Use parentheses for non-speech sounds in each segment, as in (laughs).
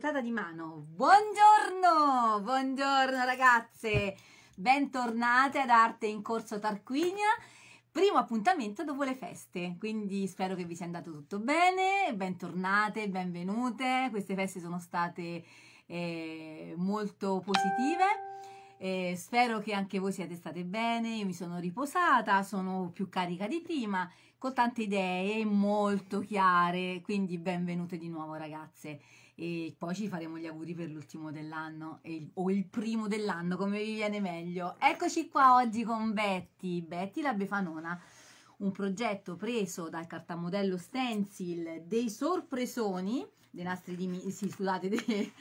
Puntata di mano. Buongiorno, buongiorno ragazze, bentornate ad Arte in Corso Tarquinia. Primo appuntamento dopo le feste, quindi spero che vi sia andato tutto bene, bentornate, benvenute. Queste feste sono state eh, molto positive. Eh, spero che anche voi siate state bene, io mi sono riposata, sono più carica di prima, con tante idee molto chiare, quindi benvenute di nuovo ragazze e poi ci faremo gli auguri per l'ultimo dell'anno il, o il primo dell'anno, come vi viene meglio. Eccoci qua oggi con Betty, Betty la Befanona, un progetto preso dal cartamodello Stencil dei sorpresoni, dei nastri di sì, scusate, (laughs) de,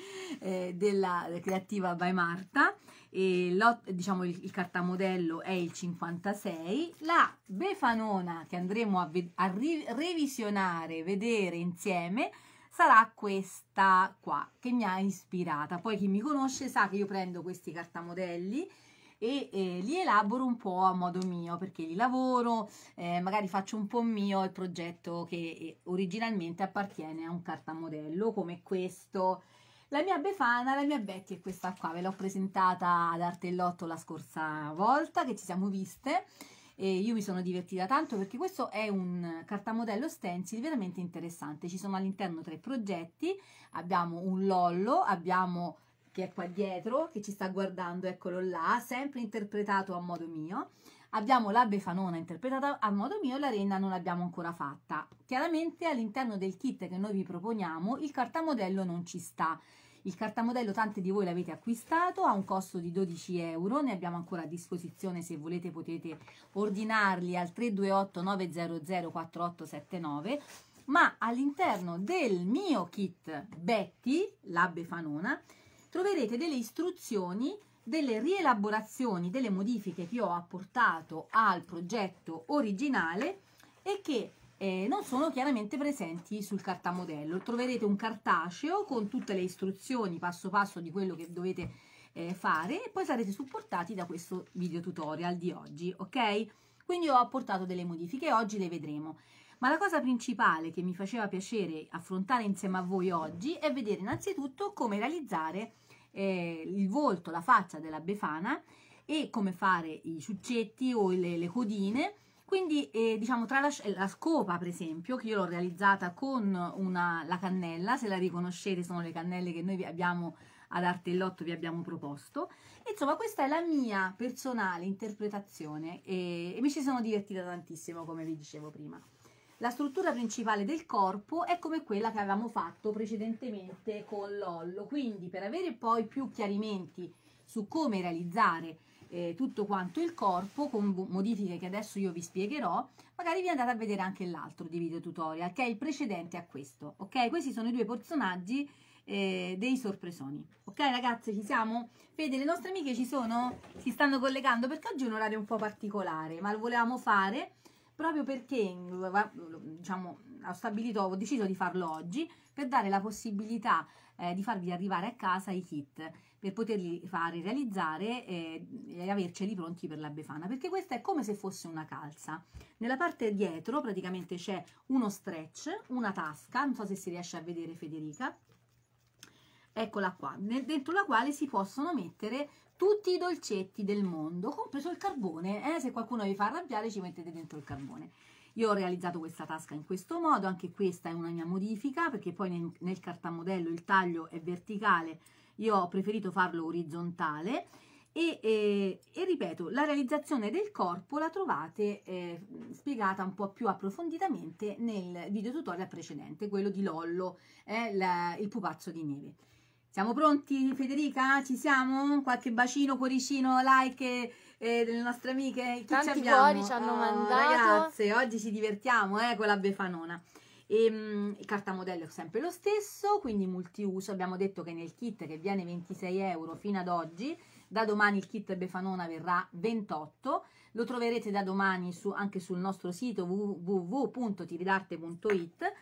eh, della creativa by Marta. E diciamo il, il, cartamodello è il 56. La Befanona che andremo a, a revisionare, vedere insieme sarà questa qua che mi ha ispirata. Poi chi mi conosce sa che io prendo questi cartamodelli e eh, li elaboro un po' a modo mio perché li lavoro, eh, magari faccio un po' mio il progetto che eh, originalmente appartiene a un cartamodello come questo. La mia Befana, la mia Betty è questa qua, ve l'ho presentata ad Artellotto la scorsa volta che ci siamo viste e io mi sono divertita tanto perché questo è un cartamodello stencil veramente interessante ci sono all'interno tre progetti abbiamo un lollo abbiamo che è qua dietro che ci sta guardando eccolo là sempre interpretato a modo mio abbiamo la Befanona interpretata a modo mio la Renna non l'abbiamo ancora fatta. Chiaramente all'interno del kit che noi vi proponiamo il cartamodello non ci sta il cartamodello tanti di voi l'avete acquistato, ha un costo di 12 euro, ne abbiamo ancora a disposizione se volete potete ordinarli al 328 900 4879 ma all'interno del mio kit Betty, la Befanona, troverete delle istruzioni, delle rielaborazioni, delle modifiche che io ho apportato al progetto originale e che eh, non sono chiaramente presenti sul cartamodello. Troverete un cartaceo con tutte le istruzioni passo passo di quello che dovete eh, fare e poi sarete supportati da questo video tutorial di oggi, ok? Quindi ho apportato delle modifiche, oggi le vedremo. Ma la cosa principale che mi faceva piacere affrontare insieme a voi oggi è vedere innanzitutto come realizzare eh, il volto, la faccia della Befana e come fare i ciuccetti o le, le codine quindi, eh, diciamo, tra la, eh, la, scopa, per esempio, che io l'ho realizzata con una, la cannella, se la riconoscete sono le cannelle che noi abbiamo ad Artellotto vi abbiamo proposto. Insomma, questa è la mia personale interpretazione e, e mi ci sono divertita tantissimo, come vi dicevo prima. La struttura principale del corpo è come quella che avevamo fatto precedentemente con l'ollo, quindi per avere poi più chiarimenti su come realizzare eh, tutto quanto il corpo con modifiche che adesso io vi spiegherò, magari vi andate a vedere anche l'altro di video tutorial che è il precedente a questo, ok? Questi sono i due personaggi eh, dei sorpresoni. Ok ragazze, ci siamo? Vede, le nostre amiche ci sono? Si stanno collegando perché oggi è un orario un po' particolare, ma lo volevamo fare proprio perché, diciamo, ho stabilito, ho deciso di farlo oggi per dare la possibilità eh, di farvi arrivare a casa i kit per poterli fare realizzare e, eh, e averceli pronti per la befana, perché questa è come se fosse una calza. Nella parte dietro praticamente c'è uno stretch, una tasca, non so se si riesce a vedere Federica, eccola qua, dentro la quale si possono mettere tutti i dolcetti del mondo, compreso il carbone, eh? se qualcuno vi fa arrabbiare ci mettete dentro il carbone. Io ho realizzato questa tasca in questo modo, anche questa è una mia modifica, perché poi nel, nel cartamodello il taglio è verticale io ho preferito farlo orizzontale e, e, e, ripeto, la realizzazione del corpo la trovate eh, spiegata un po' più approfonditamente nel video tutorial precedente, quello di Lollo, eh, la, il pupazzo di neve. Siamo pronti Federica? Ci siamo? Qualche bacino, cuoricino, like eh, delle nostre amiche? Chi Tanti ci abbiamo? cuori ci hanno oh, mandato. Ragazze, oggi ci divertiamo eh, con la Befanona. E, ehm, mh, carta modello è sempre lo stesso, quindi multiuso. Abbiamo detto che nel kit che viene 26 euro fino ad oggi, da domani il kit Befanona verrà 28. Lo troverete da domani su, anche sul nostro sito www.tiridarte.it,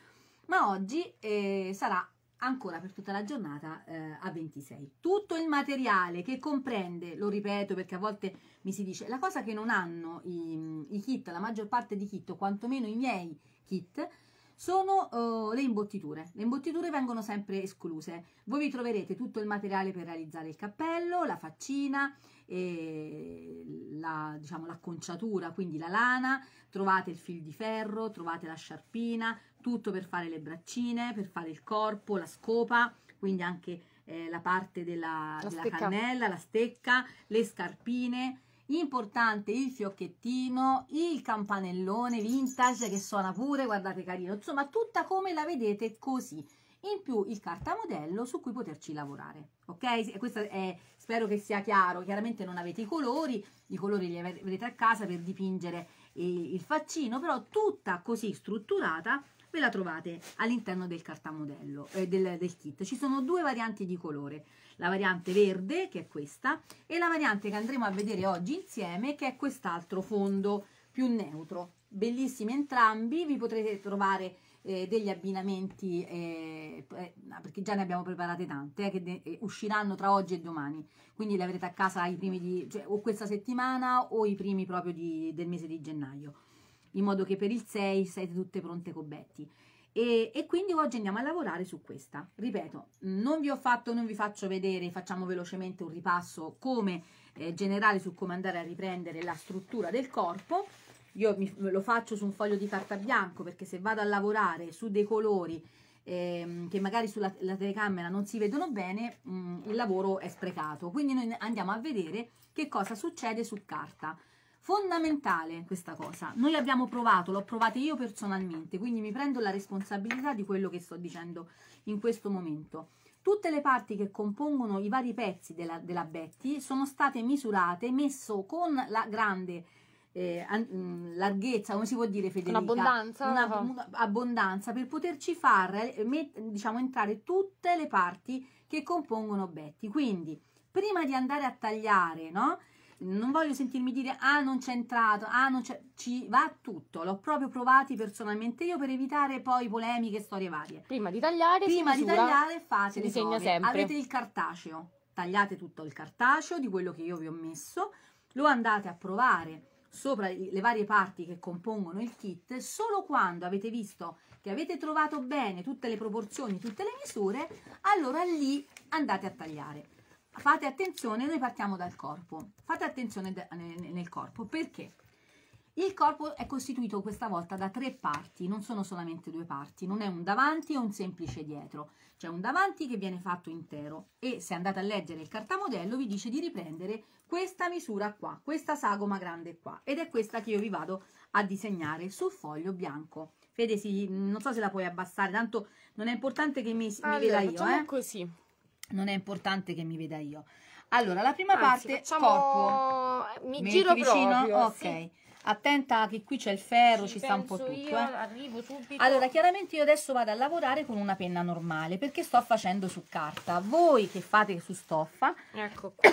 ma oggi eh, sarà ancora per tutta la giornata eh, a 26. Tutto il materiale che comprende, lo ripeto perché a volte mi si dice, la cosa che non hanno i, i kit, la maggior parte di kit, o quantomeno i miei kit, sono uh, le imbottiture. Le imbottiture vengono sempre escluse. Voi vi troverete tutto il materiale per realizzare il cappello, la faccina, eh, la, diciamo, l'acconciatura, quindi la lana, trovate il fil di ferro, trovate la sciarpina, tutto per fare le braccine, per fare il corpo, la scopa, quindi anche eh, la parte della, la della cannella, la stecca, le scarpine, importante il fiocchettino, il campanellone vintage che suona pure, guardate carino, insomma tutta come la vedete così, in più il cartamodello su cui poterci lavorare, ok? Questo è, spero che sia chiaro, chiaramente non avete i colori, i colori li avrete a casa per dipingere il faccino, però tutta così strutturata ve la trovate all'interno del cartamodello, eh, del, del kit. Ci sono due varianti di colore, la variante verde che è questa e la variante che andremo a vedere oggi insieme che è quest'altro fondo più neutro. Bellissimi entrambi, vi potrete trovare eh, degli abbinamenti, eh, eh perché già ne abbiamo preparate tante, eh, che eh, usciranno tra oggi e domani, quindi le avrete a casa i primi di, cioè, o questa settimana o i primi proprio di, del mese di gennaio, in modo che per il 6 siete tutte pronte cobetti. E, e, quindi oggi andiamo a lavorare su questa. Ripeto, non vi ho fatto, non vi faccio vedere, facciamo velocemente un ripasso come eh, generale su come andare a riprendere la struttura del corpo. Io mi, lo faccio su un foglio di carta bianco perché se vado a lavorare su dei colori eh, che magari sulla telecamera non si vedono bene, mh, mm, il lavoro è sprecato. Quindi noi andiamo a vedere che cosa succede su carta. Fondamentale questa cosa. Noi abbiamo provato, l'ho provata io personalmente, quindi mi prendo la responsabilità di quello che sto dicendo in questo momento. Tutte le parti che compongono i vari pezzi della, della Betty sono state misurate, messo con la grande eh, mm, larghezza, come si può dire Federica? Un'abbondanza. Una, un'abbondanza per poterci far eh, met, diciamo, entrare tutte le parti che compongono Betty. Quindi, prima di andare a tagliare, no? non voglio sentirmi dire ah non c'è entrato, ah non c'è, ci va tutto, l'ho proprio provati personalmente io per evitare poi polemiche, storie varie. Prima di tagliare, prima misura, di tagliare fate le prove. Sempre. Avete il cartaceo, tagliate tutto il cartaceo di quello che io vi ho messo, lo andate a provare sopra le varie parti che compongono il kit, solo quando avete visto che avete trovato bene tutte le proporzioni, tutte le misure, allora lì andate a tagliare fate attenzione, noi partiamo dal corpo. Fate attenzione nel corpo perché il corpo è costituito questa volta da tre parti, non sono solamente due parti, non è un davanti e un semplice dietro, c'è un davanti che viene fatto intero e se andate a leggere il cartamodello vi dice di riprendere questa misura qua, questa sagoma grande qua ed è questa che io vi vado a disegnare sul foglio bianco. Fede, sì, non so se la puoi abbassare, tanto non è importante che mi, allora, mi veda io. Eh. così non è importante che mi veda io. Allora, la prima Anzi, parte, facciamo... corpo. Mi Metti giro vicino? proprio. Ok. Sì. Attenta che qui c'è il ferro, ci, ci sta un po' tutto. Io, eh. arrivo subito. Allora, chiaramente io adesso vado a lavorare con una penna normale perché sto facendo su carta. Voi che fate su stoffa, ecco (coughs) qua.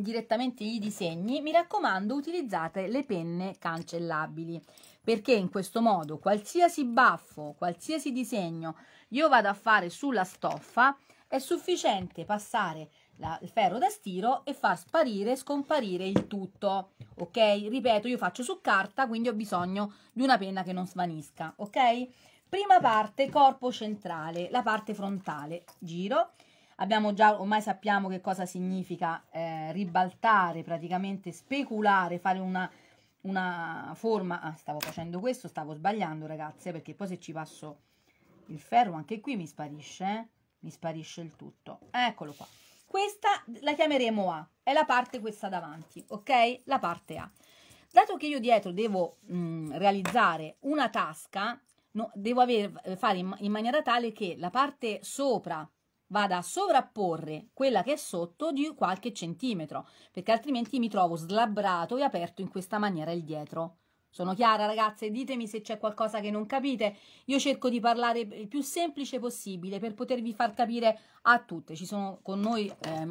direttamente i disegni, mi raccomando utilizzate le penne cancellabili perché in questo modo qualsiasi baffo, qualsiasi disegno io vado a fare sulla stoffa, è sufficiente passare la, il ferro da stiro e far sparire, scomparire il tutto, ok? Ripeto, io faccio su carta, quindi ho bisogno di una penna che non svanisca, ok? Prima parte, corpo centrale, la parte frontale, giro. Abbiamo già, ormai sappiamo che cosa significa eh, ribaltare, praticamente speculare, fare una, una forma... Ah, stavo facendo questo, stavo sbagliando ragazze, perché poi se ci passo il ferro anche qui mi sparisce, eh? mi sparisce il tutto. Eccolo qua. Questa la chiameremo A, è la parte questa davanti, ok? La parte A. Dato che io dietro devo mh, mm, realizzare una tasca, no, devo aver, eh, fare in, in maniera tale che la parte sopra vada a sovrapporre quella che è sotto di qualche centimetro, perché altrimenti mi trovo slabbrato e aperto in questa maniera il dietro. Sono chiara ragazze, ditemi se c'è qualcosa che non capite, io cerco di parlare il più semplice possibile per potervi far capire a tutte, ci sono con noi eh,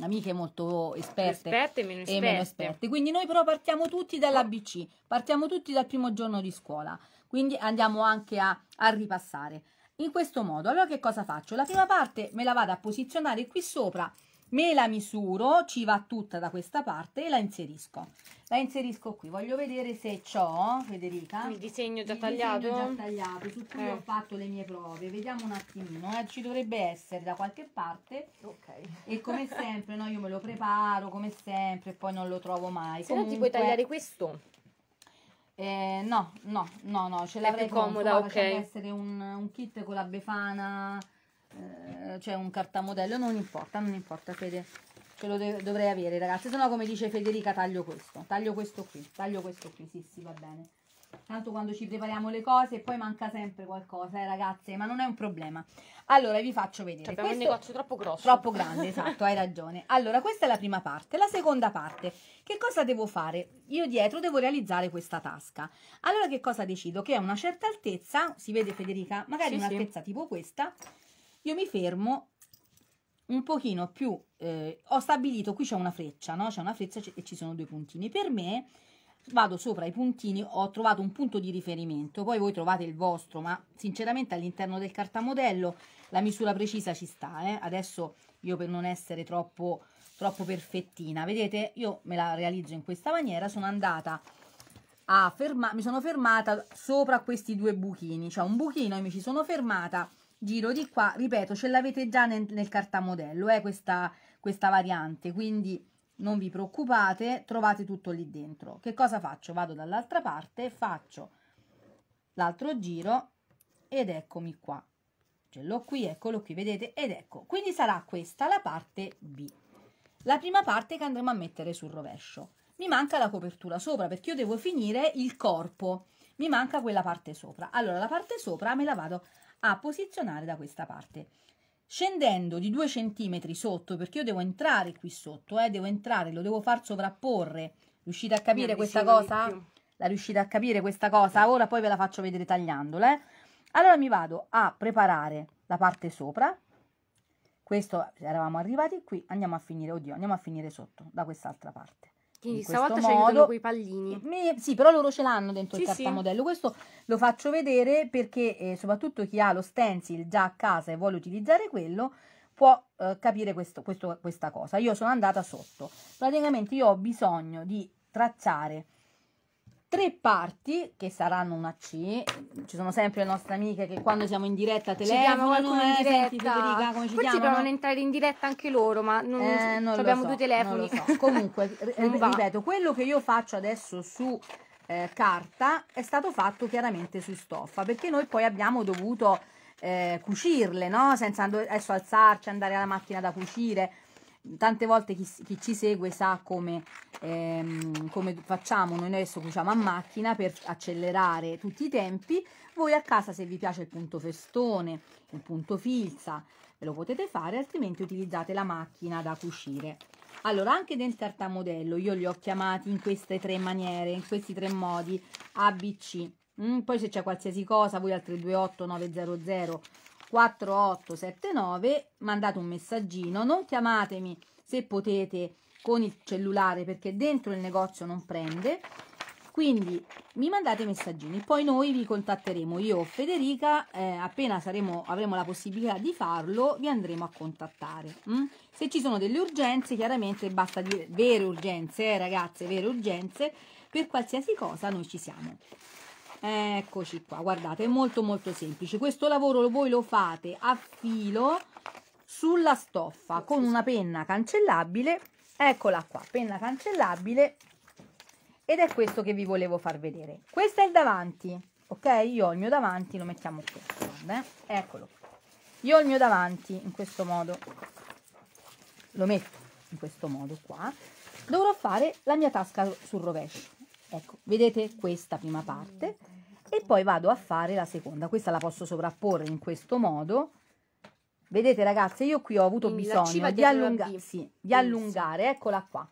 amiche molto esperte, esperte, meno esperte, e meno esperte, quindi noi però partiamo tutti dall'ABC, partiamo tutti dal primo giorno di scuola, quindi andiamo anche a, a ripassare in questo modo. Allora che cosa faccio? La prima parte me la vado a posizionare qui sopra me la misuro, ci va tutta da questa parte e la inserisco. La inserisco qui, voglio vedere se ho, Federica, il disegno già il tagliato. Disegno già tagliato, su cui eh. ho fatto le mie prove, vediamo un attimino, eh, ci dovrebbe essere da qualche parte. Ok. E come sempre, no, io me lo preparo, come sempre, e poi non lo trovo mai. Se Comunque, no ti puoi tagliare questo? Eh, no, no, no, no, ce l'avrei comoda, ok. Deve essere un, un kit con la befana eh, cioè un cartamodello, non importa, non importa Fede, ce lo dovrei avere ragazzi, se no come dice Federica taglio questo, taglio questo qui, taglio questo qui, sì sì va bene. Tanto quando ci prepariamo le cose poi manca sempre qualcosa, eh ragazze, ma non è un problema. Allora vi faccio vedere. Cioè, abbiamo questo un negozio troppo grosso. Troppo grande, esatto, hai ragione. Allora questa è la prima parte. La seconda parte, che cosa devo fare? Io dietro devo realizzare questa tasca. Allora che cosa decido? Che a una certa altezza, si vede Federica, magari sì, un'altezza sì. tipo questa, io mi fermo un pochino più, eh, ho stabilito, qui c'è una freccia, no? C'è una freccia e ci sono due puntini. Per me vado sopra i puntini, ho trovato un punto di riferimento, poi voi trovate il vostro, ma sinceramente all'interno del cartamodello la misura precisa ci sta, eh? Adesso io per non essere troppo, troppo perfettina, vedete, io me la realizzo in questa maniera, sono andata a fermare, mi sono fermata sopra questi due buchini, cioè un buchino e mi ci sono fermata giro di qua, ripeto, ce l'avete già nel, nel cartamodello, eh, questa, questa variante, quindi non vi preoccupate, trovate tutto lì dentro. Che cosa faccio? Vado dall'altra parte, faccio l'altro giro ed eccomi qua. Ce l'ho qui, eccolo qui, vedete? Ed ecco, quindi sarà questa la parte B. La prima parte che andremo a mettere sul rovescio. Mi manca la copertura sopra perché io devo finire il corpo, mi manca quella parte sopra. Allora la parte sopra me la vado a posizionare da questa parte. Scendendo di 2 cm sotto, perché io devo entrare qui sotto, eh, devo entrare, lo devo far sovrapporre. Riuscite a capire questa cosa? La riuscite a capire questa cosa? Ora poi ve la faccio vedere tagliandola. Eh. Allora mi vado a preparare la parte sopra. Questo eravamo arrivati qui, andiamo a finire, oddio, andiamo a finire sotto, da quest'altra parte. Quindi stavolta ci aiutano quei pallini. Me, sì, però loro ce l'hanno dentro sì, il cartamodello. Sì. Questo lo faccio vedere perché eh, soprattutto chi ha lo stencil già a casa e vuole utilizzare quello può eh, capire questo, questo, questa cosa. Io sono andata sotto. Praticamente io ho bisogno di tracciare tre parti che saranno una C. Ci sono sempre le nostre amiche che quando siamo in diretta telefonano, ci chiamano in eh, diretta. Senti, Federica, come ci Forse chiamano? provano entrare in diretta anche loro, ma non, eh, non abbiamo so, due telefoni. So. Comunque, (laughs) ripeto, quello che io faccio adesso su eh, carta è stato fatto chiaramente su stoffa, perché noi poi abbiamo dovuto eh, cucirle, no? Senza adesso alzarci, andare alla macchina da cucire tante volte chi, chi ci segue sa come, ehm, come, facciamo, noi adesso cuciamo a macchina per accelerare tutti i tempi, voi a casa se vi piace il punto festone, il punto filza, ve lo potete fare, altrimenti utilizzate la macchina da cucire. Allora, anche nel tartamodello io li ho chiamati in queste tre maniere, in questi tre modi, ABC. Mm, poi se c'è qualsiasi cosa, voi al 328 4879 mandate un messaggino non chiamatemi se potete con il cellulare perché dentro il negozio non prende quindi mi mandate messaggini poi noi vi contatteremo io o Federica eh, appena saremo, avremo la possibilità di farlo vi andremo a contattare mm? se ci sono delle urgenze chiaramente basta dire vere urgenze eh, ragazze vere urgenze per qualsiasi cosa noi ci siamo eccoci qua guardate è molto molto semplice questo lavoro voi lo fate a filo sulla stoffa con una penna cancellabile eccola qua penna cancellabile ed è questo che vi volevo far vedere questo è il davanti ok io ho il mio davanti lo mettiamo qui guarda, eh? eccolo io ho il mio davanti in questo modo lo metto in questo modo qua dovrò fare la mia tasca sul rovescio Ecco, vedete questa prima parte e poi vado a fare la seconda. Questa la posso sovrapporre in questo modo. Vedete ragazze, io qui ho avuto mm, bisogno di, allunga sì, di allungare, eccola qua.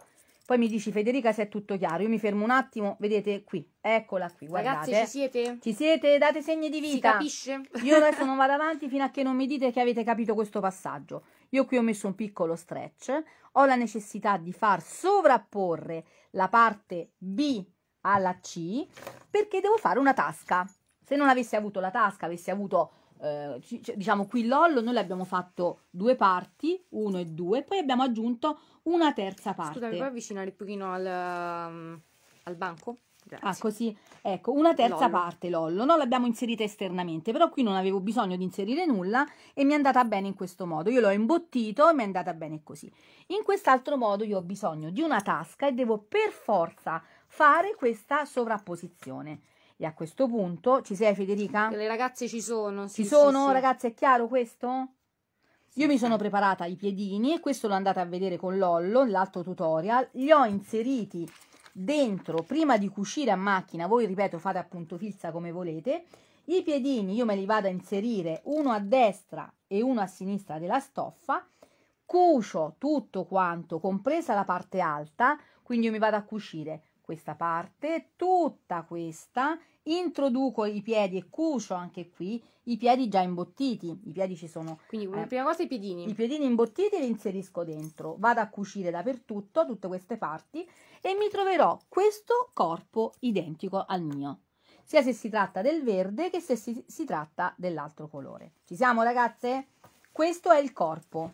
Poi mi dici Federica se è tutto chiaro, io mi fermo un attimo, vedete qui, eccola qui, guardate. Ragazze ci siete? Ci siete? Date segni di vita. Si capisce? Io adesso (laughs) non vado avanti fino a che non mi dite che avete capito questo passaggio. Io qui ho messo un piccolo stretch, ho la necessità di far sovrapporre la parte B alla C perché devo fare una tasca. Se non avessi avuto la tasca, avessi avuto, eh, diciamo qui l'ollo, noi l'abbiamo fatto due parti, uno e due, poi abbiamo aggiunto una terza parte. Scusami, puoi avvicinare un pochino al, ehm, al banco? Grazie. Ah, così, ecco, una terza lollo. parte l'ollo, no? L'abbiamo inserita esternamente, però qui non avevo bisogno di inserire nulla e mi è andata bene in questo modo. Io l'ho imbottito e mi è andata bene così. In quest'altro modo io ho bisogno di una tasca e devo per forza fare questa sovrapposizione. E a questo punto, ci sei Federica? Le ragazze ci sono. Sì, ci sono, sì, ragazze, è chiaro questo? Io mi sono preparata i piedini e questo l'ho andata a vedere con Lollo, l'altro tutorial. Li ho inseriti dentro, prima di cucire a macchina, voi ripeto fate appunto filza come volete, i piedini io me li vado a inserire uno a destra e uno a sinistra della stoffa, cucio tutto quanto, compresa la parte alta, quindi io mi vado a cucire questa parte, tutta questa, introduco i piedi e cucio anche qui, i piedi già imbottiti, i piedi ci sono. Quindi la eh, prima cosa i piedini. I piedini imbottiti li inserisco dentro, vado a cucire dappertutto, tutte queste parti, e mi troverò questo corpo identico al mio, sia se si tratta del verde che se si, si tratta dell'altro colore. Ci siamo ragazze? Questo è il corpo.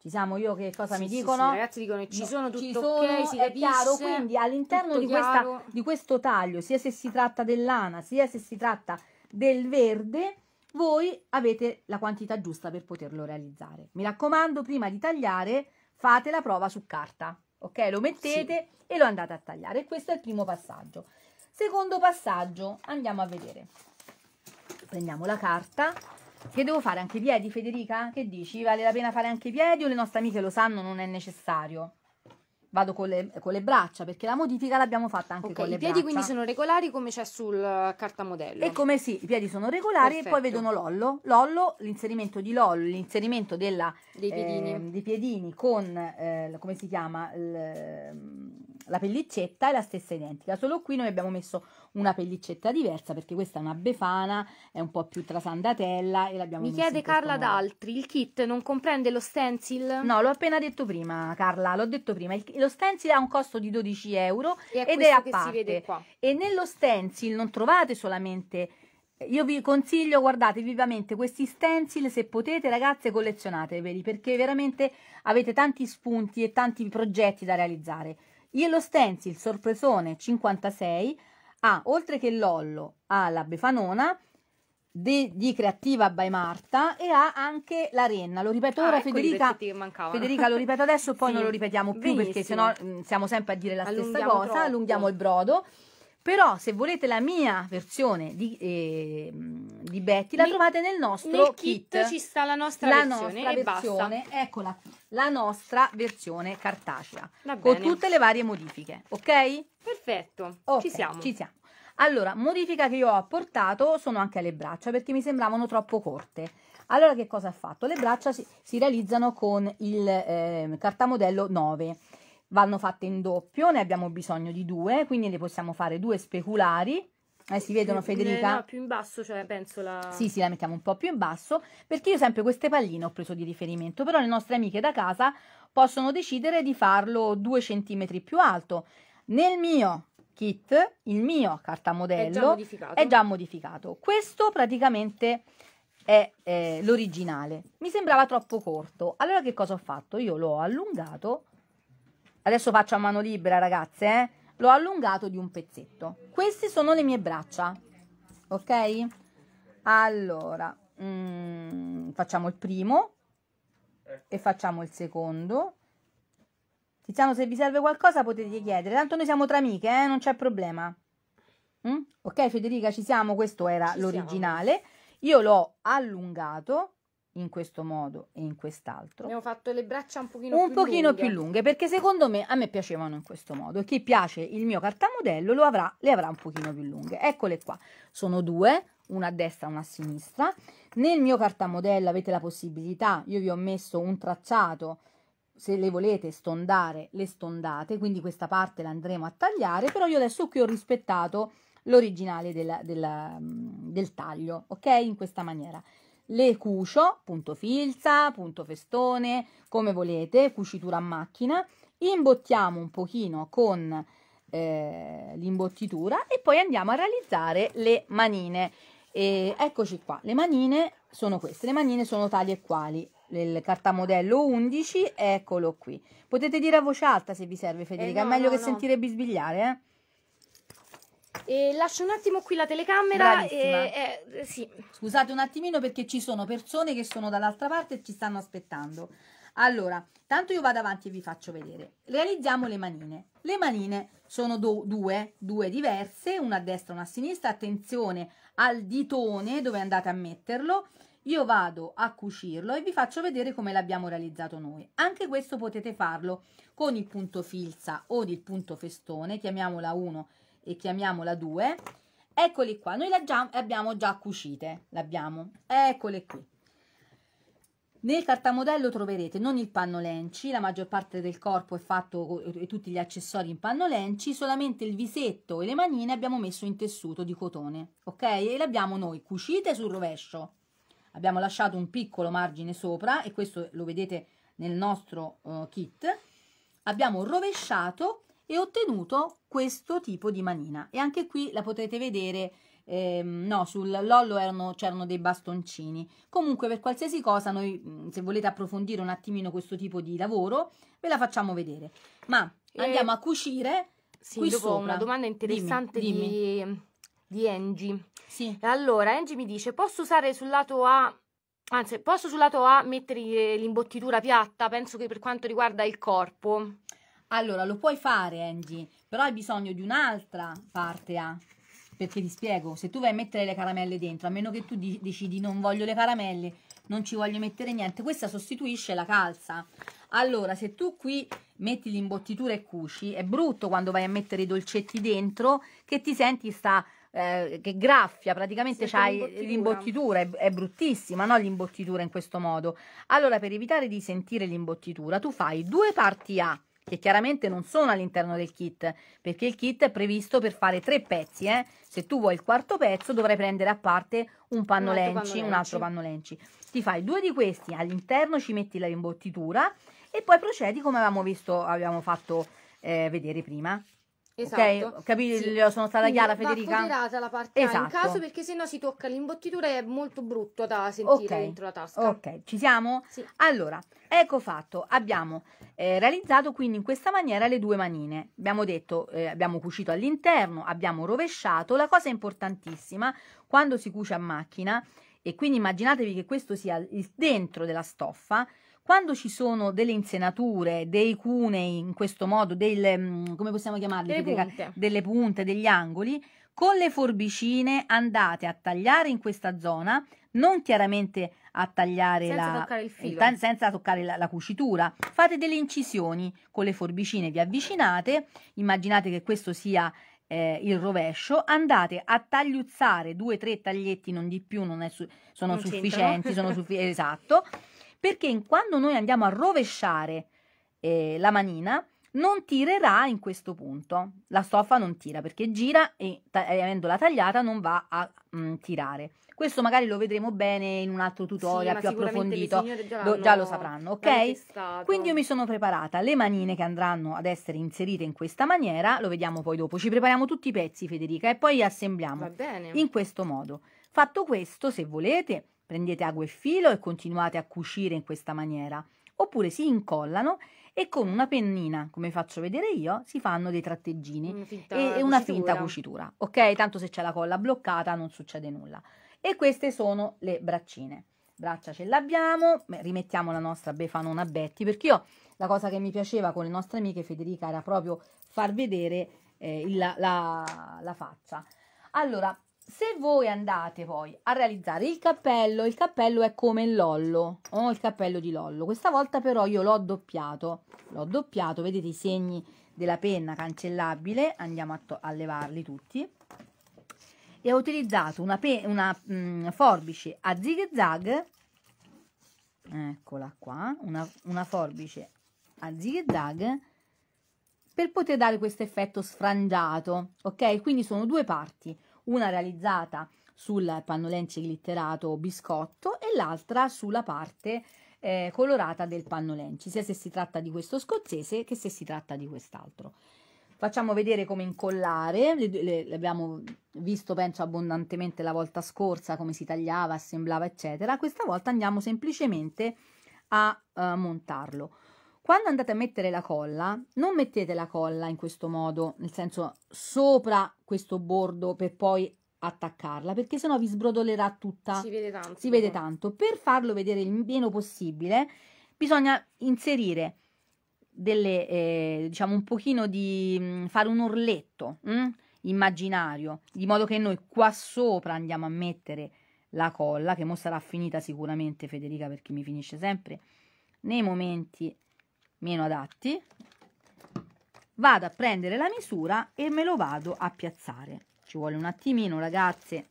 Ci siamo io che cosa sì, mi dicono? Sì, ragazzi dicono ci sono tutto ci sono, ok, si capisce, chiaro, quindi all'interno di, questa, di questo taglio, sia se si tratta del lana, sia se si tratta del verde, voi avete la quantità giusta per poterlo realizzare. Mi raccomando, prima di tagliare fate la prova su carta, ok? Lo mettete sì. e lo andate a tagliare. Questo è il primo passaggio. Secondo passaggio, andiamo a vedere. Prendiamo la carta che devo fare anche i piedi, Federica? Che dici? Vale la pena fare anche i piedi o le nostre amiche lo sanno, non è necessario? Vado con le, con le braccia perché la modifica l'abbiamo fatta anche okay, con le braccia. I piedi quindi sono regolari come c'è sul cartamodello. E come sì, i piedi sono regolari Perfetto. e poi vedono l'ollo. L'ollo, l'inserimento di l'ollo, l'inserimento della, dei, piedini. Eh, dei piedini con, eh, come si chiama, la pellicetta è la stessa identica. Solo qui noi abbiamo messo una pellicetta diversa perché questa è una befana, è un po' più trasandatella e l'abbiamo Mi chiede Carla ad altri, il kit non comprende lo stencil? No, l'ho appena detto prima Carla, l'ho detto prima, il, lo stencil ha un costo di 12 euro è ed è a parte. E nello stencil non trovate solamente... Io vi consiglio, guardate vivamente questi stencil, se potete ragazze collezionateveli perché veramente avete tanti spunti e tanti progetti da realizzare. Io lo stencil sorpresone 56 ha, ah, oltre che Lollo, ha la Befanona de, di Creativa by Marta e ha anche la Renna. Lo ripeto ah, ora, ecco Federica. Federica, lo ripeto adesso, poi sì. (laughs) non lo ripetiamo più Benissimo. perché sennò mh, mm, siamo sempre a dire la stessa cosa. Troppo. Allunghiamo il brodo. Però se volete la mia versione di, eh, di Betty la nel, trovate nel nostro nel kit. kit. Ci sta la nostra la versione, nostra versione eccola qui, la nostra versione cartacea con tutte le varie modifiche, ok? Perfetto. Okay, ci siamo. Ci siamo. Allora, modifica che io ho apportato sono anche le braccia perché mi sembravano troppo corte. Allora che cosa ha fatto? Le braccia si, si realizzano con il eh, cartamodello 9 vanno fatte in doppio, ne abbiamo bisogno di due, quindi ne possiamo fare due speculari. Eh, si vedono Federica? No, più in basso, cioè penso la... Sì, sì, la mettiamo un po' più in basso, perché io sempre queste palline ho preso di riferimento, però le nostre amiche da casa possono decidere di farlo due centimetri più alto. Nel mio kit, il mio cartamodello è già modificato. È già modificato. Questo praticamente è eh, l'originale. Mi sembrava troppo corto, allora che cosa ho fatto? Io l'ho allungato adesso faccio a mano libera ragazze, eh? l'ho allungato di un pezzetto. Queste sono le mie braccia, ok? Allora, mm, facciamo il primo e facciamo il secondo. Tiziano, se vi serve qualcosa potete chiedere, tanto noi siamo tra amiche, eh? non c'è problema. Mm? Ok Federica, ci siamo, questo era l'originale. Io l'ho allungato in questo modo e in quest'altro. Abbiamo fatto le braccia un pochino, un più, pochino lunghe. più lunghe. perché secondo me a me piacevano in questo modo. Chi piace il mio cartamodello lo avrà, le avrà un pochino più lunghe. Eccole qua, sono due, una a destra e una a sinistra. Nel mio cartamodello avete la possibilità, io vi ho messo un tracciato, se le volete stondare, le stondate, quindi questa parte la andremo a tagliare, però io adesso qui ho rispettato l'originale del mm, taglio, ok? In questa maniera le cucio, punto filza, punto festone, come volete, cucitura a macchina, imbottiamo un pochino con eh, l'imbottitura e poi andiamo a realizzare le manine. E eccoci qua, le manine sono queste, le manine sono tali e quali, il cartamodello 11, eccolo qui. Potete dire a voce alta se vi serve Federica, eh no, è meglio no, che no. sentire bisbigliare, eh? E lascio un attimo qui la telecamera. E, eh, eh, sì. Scusate un attimino perché ci sono persone che sono dall'altra parte e ci stanno aspettando. Allora, tanto io vado avanti e vi faccio vedere. Realizziamo le manine. Le manine sono do, due, due diverse, una a destra e una a sinistra. Attenzione al ditone dove andate a metterlo. Io vado a cucirlo e vi faccio vedere come l'abbiamo realizzato noi. Anche questo potete farlo con il punto filza o il punto festone, chiamiamola 1 e chiamiamola 2, eccoli qua, noi le abbiamo già cucite, le abbiamo, eccole qui. Nel cartamodello troverete non il panno lenci, la maggior parte del corpo è fatto e tutti gli accessori in panno lenci, solamente il visetto e le manine abbiamo messo in tessuto di cotone, ok? E le abbiamo noi cucite sul rovescio. Abbiamo lasciato un piccolo margine sopra e questo lo vedete nel nostro uh, kit. Abbiamo rovesciato e ho ottenuto questo tipo di manina e anche qui la potete vedere eh, no, sul Lollo erano, c'erano dei bastoncini. Comunque, per qualsiasi cosa, noi mm, se volete approfondire un attimino questo tipo di lavoro, ve la facciamo vedere. Ma eh, andiamo a cucire. Sì, qui dopo sopra. una domanda interessante dimmi, dimmi. di, di Angie. Sì. Allora, Angie mi dice: posso usare sul lato A Anzi, posso sul lato A mettere eh, l'imbottitura piatta? Penso che per quanto riguarda il corpo. Allora, lo puoi fare, Angie, però hai bisogno di un'altra parte A. Perché ti spiego, se tu vai a mettere le caramelle dentro, a meno che tu decidi non voglio le caramelle, non ci voglio mettere niente, questa sostituisce la calza. Allora, se tu qui metti l'imbottitura e cuci, è brutto quando vai a mettere i dolcetti dentro che ti senti sta eh, che graffia, praticamente sì, l'imbottitura, è, è, bruttissima, no l'imbottitura in questo modo. Allora, per evitare di sentire l'imbottitura, tu fai due parti A che chiaramente non sono all'interno del kit, perché il kit è previsto per fare tre pezzi, eh? se tu vuoi il quarto pezzo dovrai prendere a parte un panno, un lenci, panno lenci, un altro panno lenci, ti fai due di questi, all'interno ci metti la rimbottitura e poi procedi come avevamo visto, avevamo fatto eh, vedere prima. Esatto. Ok, capito? Sì. Sono stata Quindi chiara, Federica? Va la parte esatto. in caso perché sennò si tocca l'imbottitura e è molto brutto da sentire okay. dentro la tasca. Ok, ci siamo? Sì. Allora, ecco fatto. Abbiamo eh, realizzato quindi in questa maniera le due manine. Abbiamo detto, eh, abbiamo cucito all'interno, abbiamo rovesciato. La cosa importantissima, quando si cuce a macchina, e quindi immaginatevi che questo sia il dentro della stoffa, quando ci sono delle insenature, dei cunei in questo modo, del, mm, come possiamo chiamarli? Delle punte. delle punte, degli angoli, con le forbicine andate a tagliare in questa zona, non chiaramente a tagliare senza la, toccare il filo. Eh, senza toccare la, la, cucitura. Fate delle incisioni con le forbicine, vi avvicinate, immaginate che questo sia eh, il rovescio, andate a tagliuzzare due o tre taglietti, non di più, non è su, sono non sufficienti, sono suffi (laughs) esatto perché quando noi andiamo a rovesciare eh, la manina non tirerà in questo punto, la stoffa non tira perché gira e avendola tagliata non va a mh, mm, tirare. Questo magari lo vedremo bene in un altro tutorial sì, più approfondito, già lo, già, lo, sapranno, ok? Quindi io mi sono preparata le manine che andranno ad essere inserite in questa maniera, lo vediamo poi dopo, ci prepariamo tutti i pezzi Federica e poi assembliamo in questo modo. Fatto questo, se volete, Prendete ago e filo e continuate a cucire in questa maniera. Oppure si incollano e con una pennina, come faccio vedere io, si fanno dei tratteggini una e, e una finta cucitura. Ok? Tanto se c'è la colla bloccata non succede nulla. E queste sono le braccine. Braccia ce l'abbiamo, rimettiamo la nostra Befanona Betty, perché io la cosa che mi piaceva con le nostre amiche Federica era proprio far vedere eh, la, la, la faccia. Allora, se voi andate poi a realizzare il cappello, il cappello è come il Lollo, oh, il cappello di Lollo. Questa volta però io l'ho doppiato, l'ho doppiato, vedete i segni della penna cancellabile, andiamo a, a levarli tutti. E ho utilizzato una, una mh, mm, forbice a zig zag, eccola qua, una, una forbice a zig zag per poter dare questo effetto sfrangiato, ok? Quindi sono due parti una realizzata sul pannolenti glitterato biscotto e l'altra sulla parte eh, colorata del pannolenci, sia se si tratta di questo scozzese che se si tratta di quest'altro. Facciamo vedere come incollare, le, le, le abbiamo visto penso abbondantemente la volta scorsa come si tagliava, assemblava eccetera, questa volta andiamo semplicemente a eh, montarlo. Quando andate a mettere la colla, non mettete la colla in questo modo, nel senso sopra questo bordo per poi attaccarla, perché sennò vi sbrodolerà tutta. Si vede tanto. Si vede tanto. Per farlo vedere il meno possibile, bisogna inserire delle, eh, diciamo un pochino di mm, fare un orletto mh? Mm, immaginario, di modo che noi qua sopra andiamo a mettere la colla, che mo sarà finita sicuramente Federica perché mi finisce sempre, nei momenti meno adatti vado a prendere la misura e me lo vado a piazzare ci vuole un attimino ragazze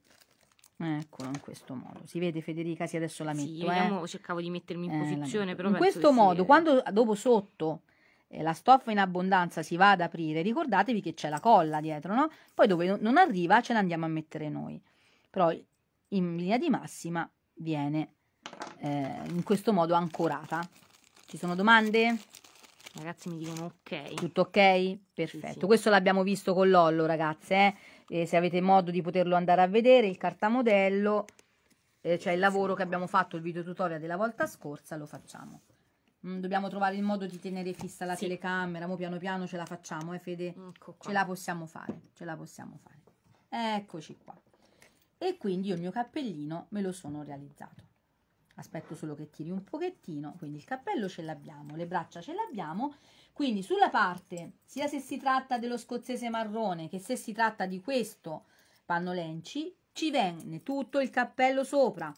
eccolo in questo modo si vede Federica sì adesso la metto sì, vediamo, eh. cercavo di mettermi in eh, posizione però in questo modo quando dopo sotto eh, la stoffa in abbondanza si va ad aprire ricordatevi che c'è la colla dietro no? poi dove non arriva ce l'andiamo a mettere noi però in linea di massima viene eh, in questo modo ancorata ci sono domande? Ragazzi mi dicono ok. Tutto ok? Perfetto. Sì, sì. Questo l'abbiamo visto con Lollo, ragazze. Eh? Eh, se avete modo di poterlo andare a vedere, il cartamodello, eh, cioè il lavoro che abbiamo fatto, il video tutorial della volta scorsa, lo facciamo. Mm, dobbiamo trovare il modo di tenere fissa la sì. telecamera, mo piano piano ce la facciamo, eh Fede? Mm, ecco ce la possiamo fare, ce la possiamo fare. Eccoci qua. E quindi io il mio cappellino me lo sono realizzato aspetto solo che tiri un pochettino quindi il cappello ce l'abbiamo le braccia ce l'abbiamo quindi sulla parte sia se si tratta dello scozzese marrone che se si tratta di questo pannolenci ci viene tutto il cappello sopra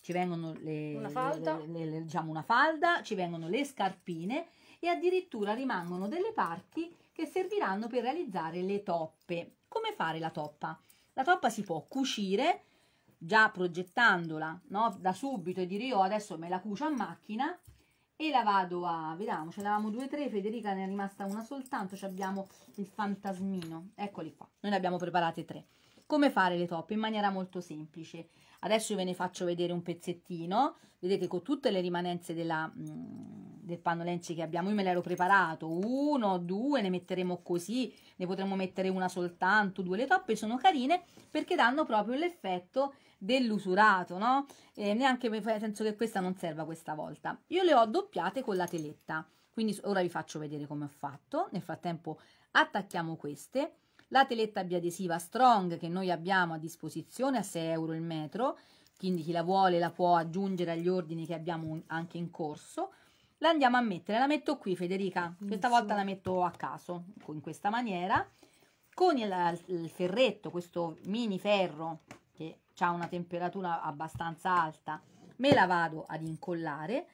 ci vengono le, una falda. Le, le, diciamo una falda ci vengono le scarpine e addirittura rimangono delle parti che serviranno per realizzare le toppe come fare la toppa la toppa si può cucire già progettandola no? da subito e dire io adesso me la cucio a macchina e la vado a vediamo ce l'avevamo due tre Federica ne è rimasta una soltanto ci abbiamo il fantasmino eccoli qua noi ne abbiamo preparate tre come fare le toppe in maniera molto semplice adesso ve ne faccio vedere un pezzettino vedete con tutte le rimanenze della, mh, mm, del panno lenci che abbiamo io me l'ero preparato uno due ne metteremo così ne potremmo mettere una soltanto due le toppe sono carine perché danno proprio l'effetto dell'usurato, no? Eh, neanche nel senso che questa non serva questa volta. Io le ho doppiate con la teletta, quindi ora vi faccio vedere come ho fatto. Nel frattempo attacchiamo queste. La teletta biadesiva Strong che noi abbiamo a disposizione a 6 euro il metro, quindi chi la vuole la può aggiungere agli ordini che abbiamo anche in corso. La andiamo a mettere, la metto qui Federica, questa volta la metto a caso, in questa maniera. Con il, il ferretto, questo mini ferro ha una temperatura abbastanza alta, me la vado ad incollare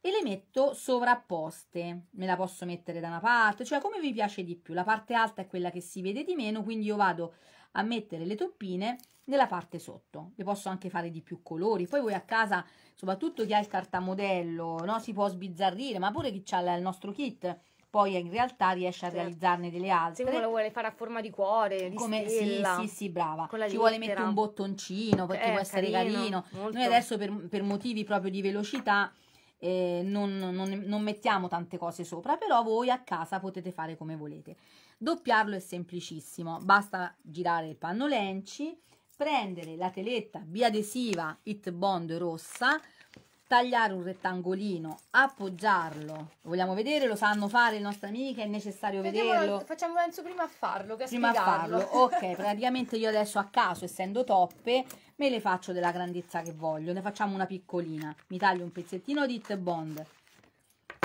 e le metto sovrapposte. Me la posso mettere da una parte, cioè come vi piace di più. La parte alta è quella che si vede di meno, quindi io vado a mettere le toppine nella parte sotto. Le posso anche fare di più colori. Poi voi a casa, soprattutto chi ha il cartamodello, no? si può sbizzarrire, ma pure chi ha il nostro kit poi in realtà riesce a certo. realizzarne delle altre. Se uno lo vuole fare a forma di cuore, di Come, stella, Sì, sì, sì, brava. Ci lettera. vuole mettere un bottoncino perché eh, può essere carino. carino. Noi adesso per, per, motivi proprio di velocità eh, non, non, non mettiamo tante cose sopra, però voi a casa potete fare come volete. Doppiarlo è semplicissimo, basta girare il panno lenci, prendere la teletta biadesiva It Bond rossa, tagliare un rettangolino, appoggiarlo. vogliamo vedere? Lo sanno fare le nostre amiche? È necessario Vediamo, vederlo? Facciamo Enzo prima a farlo, che a Prima spiegarlo. a farlo, ok. (laughs) Praticamente io adesso a caso, essendo toppe, me le faccio della grandezza che voglio. Ne facciamo una piccolina. Mi taglio un pezzettino di it bond.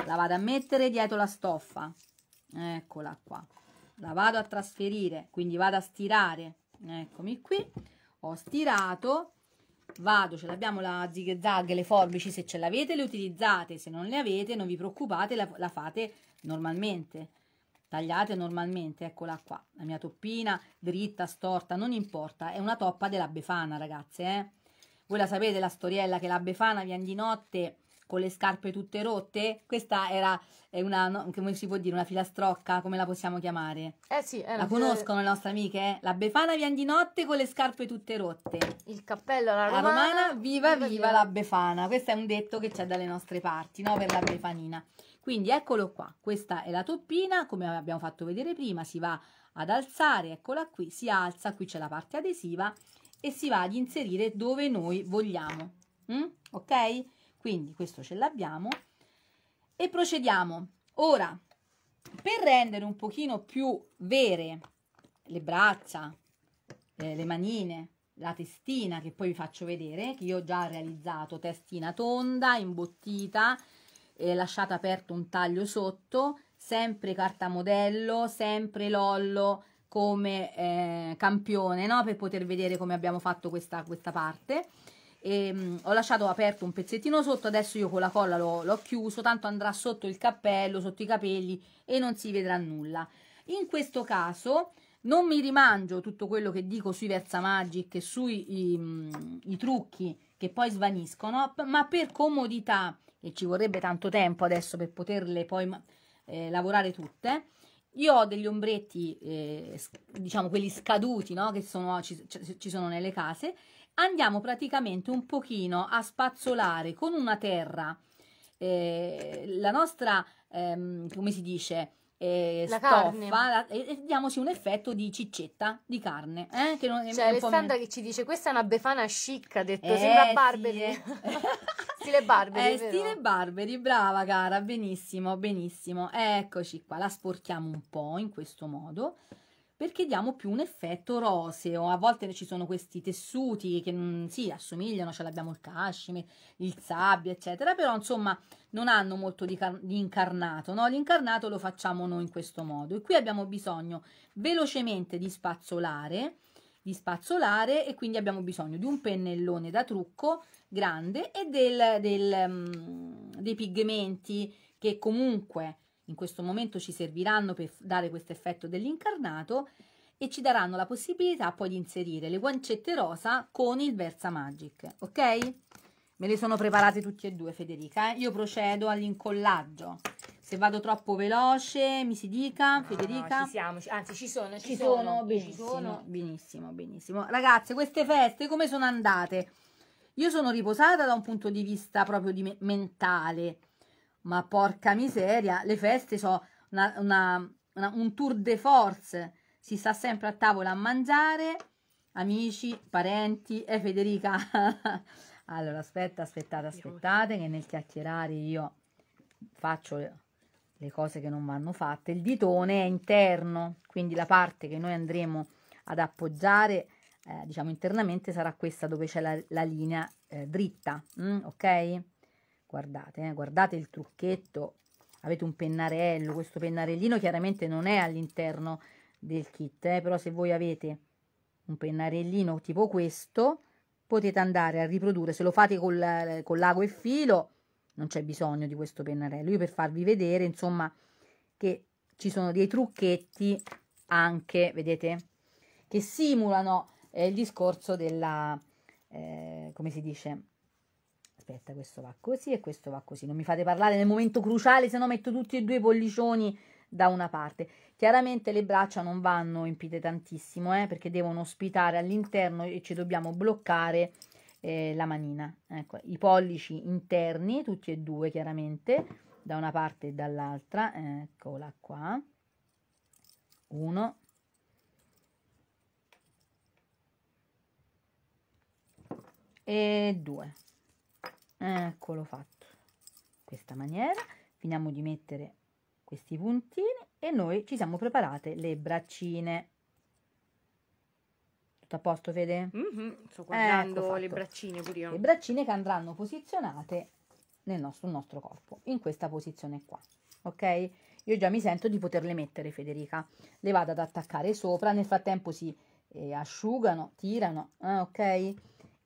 La vado a mettere dietro la stoffa. Eccola qua. La vado a trasferire, quindi vado a stirare. Eccomi qui. Ho stirato vado, ce l'abbiamo la zig zag, le forbici se ce l'avete le utilizzate, se non le avete non vi preoccupate, la, la fate normalmente, tagliate normalmente, eccola qua, la mia toppina dritta, storta, non importa, è una toppa della Befana ragazze, eh? voi la sapete la storiella che la Befana viene di notte con le scarpe tutte rotte. Questa era una, no, come si può dire, una filastrocca, come la possiamo chiamare? Eh sì, è la conoscono le nostre amiche, eh? La Befana viene di notte con le scarpe tutte rotte. Il cappello alla romana. La romana, viva, viva viva la Befana. Questo è un detto che c'è dalle nostre parti, no? Per la Befanina. Quindi eccolo qua, questa è la toppina, come abbiamo fatto vedere prima, si va ad alzare, eccola qui, si alza, qui c'è la parte adesiva e si va ad inserire dove noi vogliamo. Mm? Ok? quindi questo ce l'abbiamo e procediamo ora per rendere un pochino più vere le braccia eh, le manine la testina che poi vi faccio vedere che io ho già realizzato testina tonda imbottita eh, lasciate aperto un taglio sotto sempre carta modello sempre lollo come eh, campione no? per poter vedere come abbiamo fatto questa, questa parte e, ehm, mh, ho lasciato aperto un pezzettino sotto adesso io con la colla l'ho chiuso tanto andrà sotto il cappello sotto i capelli e non si vedrà nulla in questo caso non mi rimangio tutto quello che dico sui Versamagic e sui i, mh, mm, i trucchi che poi svaniscono ma per comodità e ci vorrebbe tanto tempo adesso per poterle poi eh, lavorare tutte io ho degli ombretti eh, diciamo quelli scaduti no? che sono, ci, ci sono nelle case andiamo praticamente un pochino a spazzolare con una terra eh, la nostra, ehm, come si dice, eh, la stoffa la, e, diamoci un effetto di ciccetta di carne. Eh? Che non, cioè, Alessandra che ci dice: Questa è una befana chic. Ha detto: eh, Sembra Barberi. Eh. Sì. (laughs) stile Barberi. eh, stile Barberi, brava cara, benissimo, benissimo. Eccoci qua, la sporchiamo un po' in questo modo perché diamo più un effetto roseo. A volte ci sono questi tessuti che si sì, assomigliano, ce l'abbiamo il cascime, il sabbia, eccetera, però insomma non hanno molto di, di incarnato, no? L'incarnato lo facciamo noi in questo modo e qui abbiamo bisogno velocemente di spazzolare, di spazzolare e quindi abbiamo bisogno di un pennellone da trucco grande e del, del, um, dei pigmenti che comunque in questo momento ci serviranno per dare questo effetto dell'incarnato e ci daranno la possibilità poi di inserire le guancette rosa con il Versa Magic, ok? Me le sono preparate tutte e due Federica, eh? io procedo all'incollaggio. Se vado troppo veloce, mi si dica, no, Federica. No, ci siamo, anzi ci sono, ci, ci sono, sono, benissimo, sono. benissimo, benissimo. Ragazze, queste feste come sono andate? Io sono riposata da un punto di vista proprio di me mentale, ma porca miseria, le feste sono una, una, una, un tour de force, si sta sempre a tavola a mangiare, amici, parenti, e eh, Federica... (laughs) allora, aspetta, aspettate, aspettate, che nel chiacchierare io faccio le cose che non vanno fatte. Il ditone è interno, quindi la parte che noi andremo ad appoggiare, eh, diciamo internamente, sarà questa dove c'è la, la linea eh, dritta, mm, ok? guardate, eh, guardate il trucchetto, avete un pennarello, questo pennarellino chiaramente non è all'interno del kit, eh, però se voi avete un pennarellino tipo questo, potete andare a riprodurre, se lo fate col, con l'ago e filo, non c'è bisogno di questo pennarello, io per farvi vedere, insomma, che ci sono dei trucchetti anche, vedete, che simulano eh, il discorso della, eh, come si dice, aspetta questo va così e questo va così non mi fate parlare nel momento cruciale se no metto tutti e due i pollicioni da una parte chiaramente le braccia non vanno empite tantissimo eh, perché devono ospitare all'interno e ci dobbiamo bloccare eh, la manina ecco i pollici interni tutti e due chiaramente da una parte e dall'altra eccola qua uno e due eccolo fatto in questa maniera finiamo di mettere questi puntini e noi ci siamo preparate le braccine tutto a posto Fede? Mm -hmm, sto ecco guardando ecco le braccine pure io. le braccine che andranno posizionate nel nostro, nostro corpo in questa posizione qua ok? Io già mi sento di poterle mettere, Federica. Le vado ad attaccare sopra, nel frattempo si eh, asciugano, tirano, eh, ok? E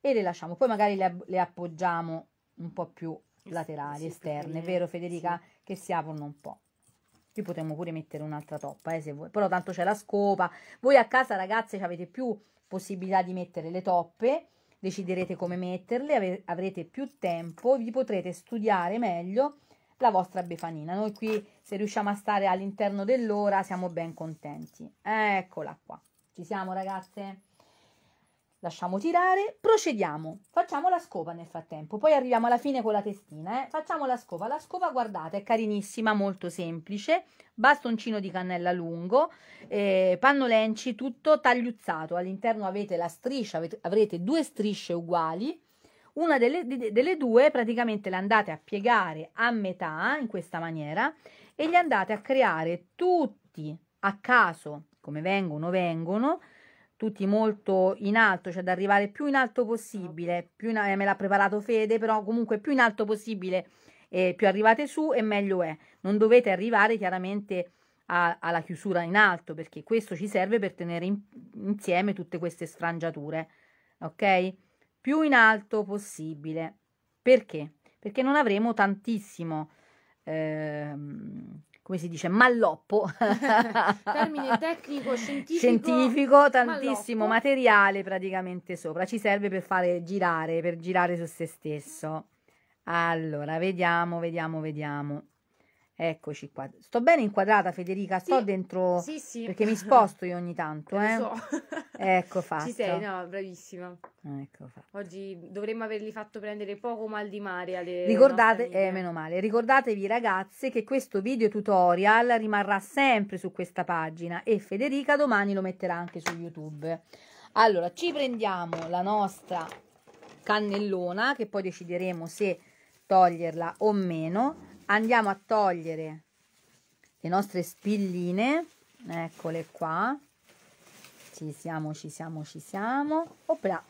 le lasciamo. Poi magari le, le appoggiamo un po' più laterali, esterne, vero Federica? Che si aprono un po'. Qui potremmo pure mettere un'altra toppa, eh, se vuoi. Però tanto c'è la scopa. Voi a casa, ragazze, avete più possibilità di mettere le toppe. Deciderete come metterle, avrete più tempo, vi potrete studiare meglio la vostra befanina. Noi qui, se riusciamo a stare all'interno dell'ora, siamo ben contenti. Eccola qua. Ci siamo, ragazze? lasciamo tirare, procediamo, facciamo la scopa nel frattempo, poi arriviamo alla fine con la testina, eh? facciamo la scopa, la scopa guardate è carinissima, molto semplice, bastoncino di cannella lungo, eh, panno lenci tutto tagliuzzato, all'interno avete la striscia, avete, avrete due strisce uguali, una delle, delle due praticamente la andate a piegare a metà in questa maniera e gli andate a creare tutti a caso come vengono vengono tutti molto in alto, cioè ad arrivare più in alto possibile, più in, eh, me l'ha preparato Fede, però comunque più in alto possibile eh, più arrivate su e meglio è. Non dovete arrivare chiaramente a, alla chiusura in alto perché questo ci serve per tenere in, insieme tutte queste sfrangiature, ok? Più in alto possibile. Perché? Perché non avremo tantissimo ehm, come si dice, malloppo. (laughs) Termine tecnico, scientifico. Scientifico, tantissimo malloppo. materiale praticamente sopra. Ci serve per fare girare, per girare su se stesso. Allora, vediamo, vediamo, vediamo. Eccoci qua. Sto bene inquadrata, Federica? Sto sì, dentro sì, sì. perché mi (laughs) sposto io ogni tanto, eh? so. ecco fatto. (laughs) Ci sei, no, bravissima. Ecco fatto. Oggi dovremmo averli fatto prendere poco mal di mare alle Ricordate, eh, meno male. Ricordatevi ragazze che questo video tutorial rimarrà sempre su questa pagina e Federica domani lo metterà anche su YouTube. Allora, ci prendiamo la nostra cannellona che poi decideremo se toglierla o meno andiamo a togliere le nostre spilline eccole qua ci siamo ci siamo ci siamo opla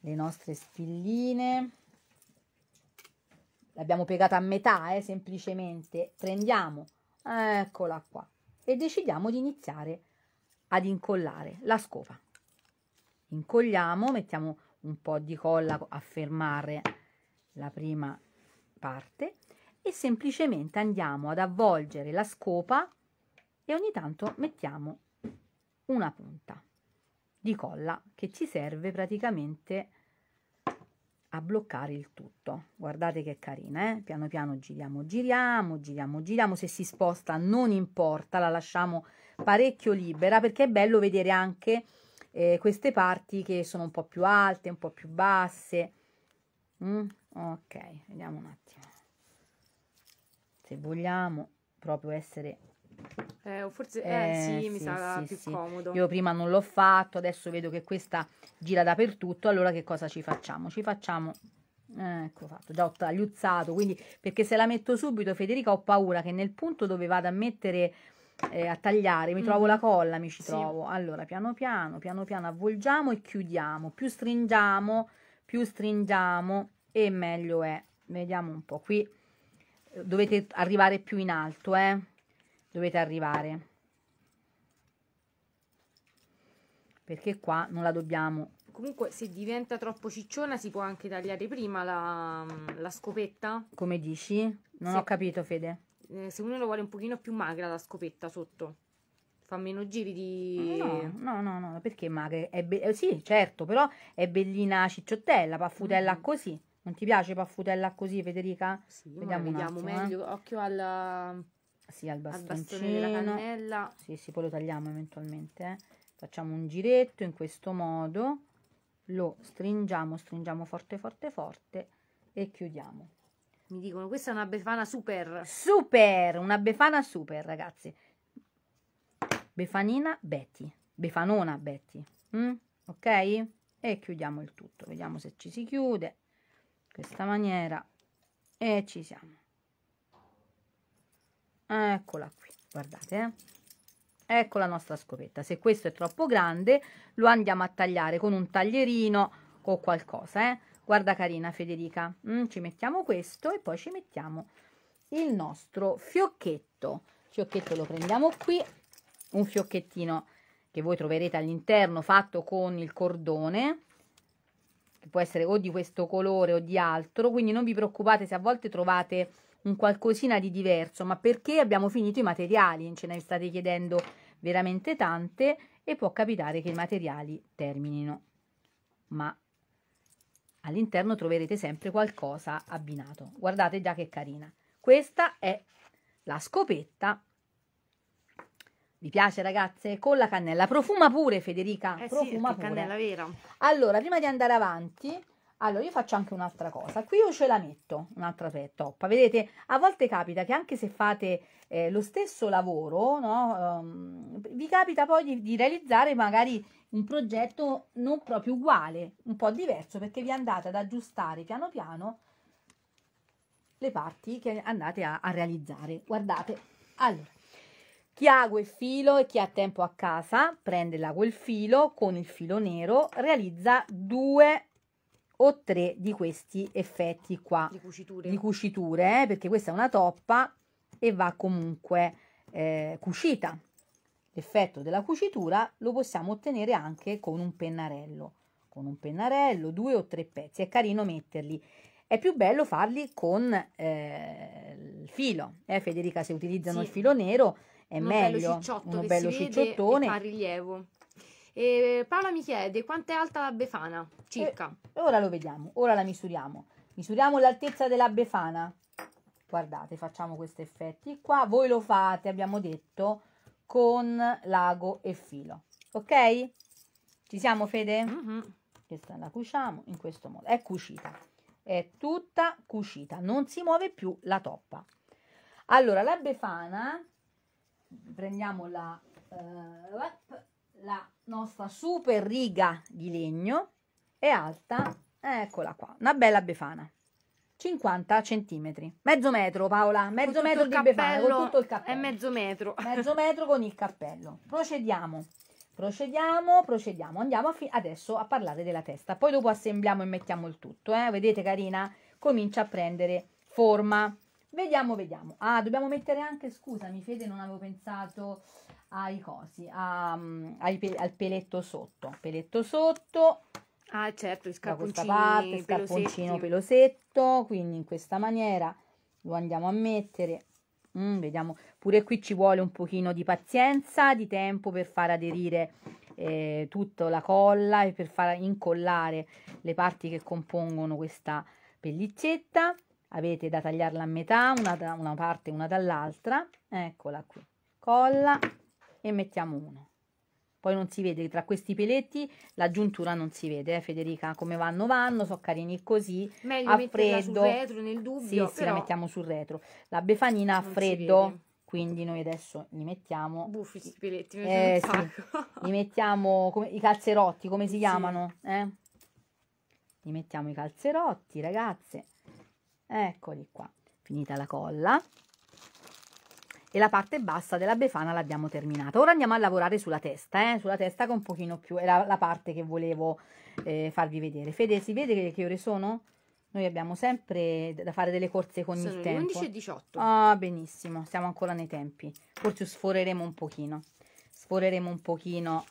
le nostre spilline l'abbiamo piegata a metà eh, semplicemente prendiamo eccola qua e decidiamo di iniziare ad incollare la scopa incolliamo mettiamo un po di colla a fermare la prima parte e semplicemente andiamo ad avvolgere la scopa e ogni tanto mettiamo una punta di colla che ci serve praticamente a bloccare il tutto guardate che carina eh? piano piano giriamo giriamo giriamo giriamo se si sposta non importa la lasciamo parecchio libera perché è bello vedere anche eh, queste parti che sono un po più alte un po più basse mm? ok vediamo un attimo se vogliamo proprio essere... Eh, forse eh, eh, sì, mi sì, sì, più sì. comodo. Io prima non l'ho fatto, adesso vedo che questa gira dappertutto, allora che cosa ci facciamo? Ci facciamo eh, Ecco fatto, già ho tagliuzzato, quindi perché se la metto subito Federica ho paura che nel punto dove vado a mettere, eh, a tagliare, mi mm. trovo mm-hmm. la colla, mi ci sì. trovo. Allora piano piano, piano piano avvolgiamo e chiudiamo, più stringiamo, più stringiamo e meglio è. Vediamo un po' qui dovete arrivare più in alto, eh? Dovete arrivare. Perché qua non la dobbiamo... Comunque se diventa troppo cicciona si può anche tagliare prima la, la scopetta. Come dici? Non se, ho capito Fede. Eh, se uno lo vuole un pochino più magra la scopetta sotto. Fa meno giri di... No, no, no, no perché magra? È be... eh, sì, certo, però è bellina cicciottella, paffutella mm. così non ti piace paffutella così, Federica? Sì, vediamo, vediamo meglio. Eh. Occhio alla... Sì, al bastoncino. Al cannella. Sì, sì, poi lo tagliamo eventualmente. Eh. Facciamo un giretto in questo modo. Lo stringiamo, stringiamo forte, forte, forte e chiudiamo. Mi dicono, questa è una befana super. Super, una befana super, ragazzi. Befanina Betty. Befanona Betty. Mm? Ok? E chiudiamo il tutto. Vediamo se ci si chiude questa maniera e ci siamo eccola qui guardate eh? ecco la nostra scopetta se questo è troppo grande lo andiamo a tagliare con un taglierino o qualcosa eh? guarda carina Federica mm, ci mettiamo questo e poi ci mettiamo il nostro fiocchetto fiocchetto lo prendiamo qui un fiocchettino che voi troverete all'interno fatto con il cordone può essere o di questo colore o di altro, quindi non vi preoccupate se a volte trovate un qualcosina di diverso, ma perché abbiamo finito i materiali, ce ne state chiedendo veramente tante e può capitare che i materiali terminino, ma all'interno troverete sempre qualcosa abbinato. Guardate già che carina. Questa è la scopetta vi piace ragazze? Con la cannella. Profuma pure Federica. Eh profuma sì, pure. cannella vera. Allora, prima di andare avanti, allora io faccio anche un'altra cosa. Qui io ce la metto, un'altra toppa. Vedete, a volte capita che anche se fate eh, lo stesso lavoro, no, um, vi capita poi di, di, realizzare magari un progetto non proprio uguale, un po' diverso, perché vi andate ad aggiustare piano piano le parti che andate a, a realizzare. Guardate, allora chi ha quel filo e chi ha tempo a casa prende da quel filo con il filo nero, realizza due o tre di questi effetti qua di cuciture, di cuciture eh, perché questa è una toppa e va comunque eh, cucita. L'effetto della cucitura lo possiamo ottenere anche con un pennarello, con un pennarello, due o tre pezzi, è carino metterli. È più bello farli con eh, il filo. Eh, Federica, se utilizzano sì. il filo nero è uno meglio, bello uno bello cicciottone. e fa rilievo. E Paola mi chiede quanto è alta la befana, circa. E eh, ora lo vediamo, ora la misuriamo. Misuriamo l'altezza della befana. Guardate, facciamo questi effetti. Qua voi lo fate, abbiamo detto, con lago e filo. Ok? Ci siamo, Fede? Mm -hmm. Questa la cuciamo in questo modo. È cucita. È tutta cucita. Non si muove più la toppa. Allora, la befana prendiamo la, eh, la nostra super riga di legno è alta, eccola qua, una bella befana. 50 centimetri, mezzo metro Paola, mezzo metro di cappello, befana con tutto il cappello. È mezzo metro. Mezzo metro con il cappello. Procediamo, procediamo, procediamo. Andiamo a adesso a parlare della testa, poi dopo assembliamo e mettiamo il tutto. Eh? Vedete carina, comincia a prendere forma. Vediamo, vediamo. Ah, dobbiamo mettere anche, scusami Fede, non avevo pensato ai cosi, a, mm, ai pe- al peletto sotto. Peletto sotto. Ah, certo, il scarponcino. Da questa parte, scapponcino pelosetto, quindi in questa maniera lo andiamo a mettere. Mm, vediamo, pure qui ci vuole un pochino di pazienza, di tempo per far aderire eh, tutta la colla e per far incollare le parti che compongono questa pellicetta avete da tagliarla a metà, una da una parte e una dall'altra, eccola qui, colla e mettiamo uno. Poi non si vede, tra questi peletti la giuntura non si vede, eh, Federica, come vanno vanno, sono carini così, Meglio a freddo. Meglio retro, nel dubbio. Sì, sì, la mettiamo sul retro. La befanina a freddo, quindi noi adesso li mettiamo... Buffi questi peletti, mi eh, sì. Li mettiamo, come, i calzerotti, come si sì. chiamano? Eh? Li mettiamo i calzerotti, ragazze eccoli qua finita la colla e la parte bassa della befana l'abbiamo terminata ora andiamo a lavorare sulla testa eh? sulla testa che un pochino più è la, parte che volevo eh, farvi vedere Fede si vede che, che, ore sono? noi abbiamo sempre da fare delle corse con sono il tempo sono le 11 e 18 ah benissimo siamo ancora nei tempi forse sforeremo un pochino sforeremo un pochino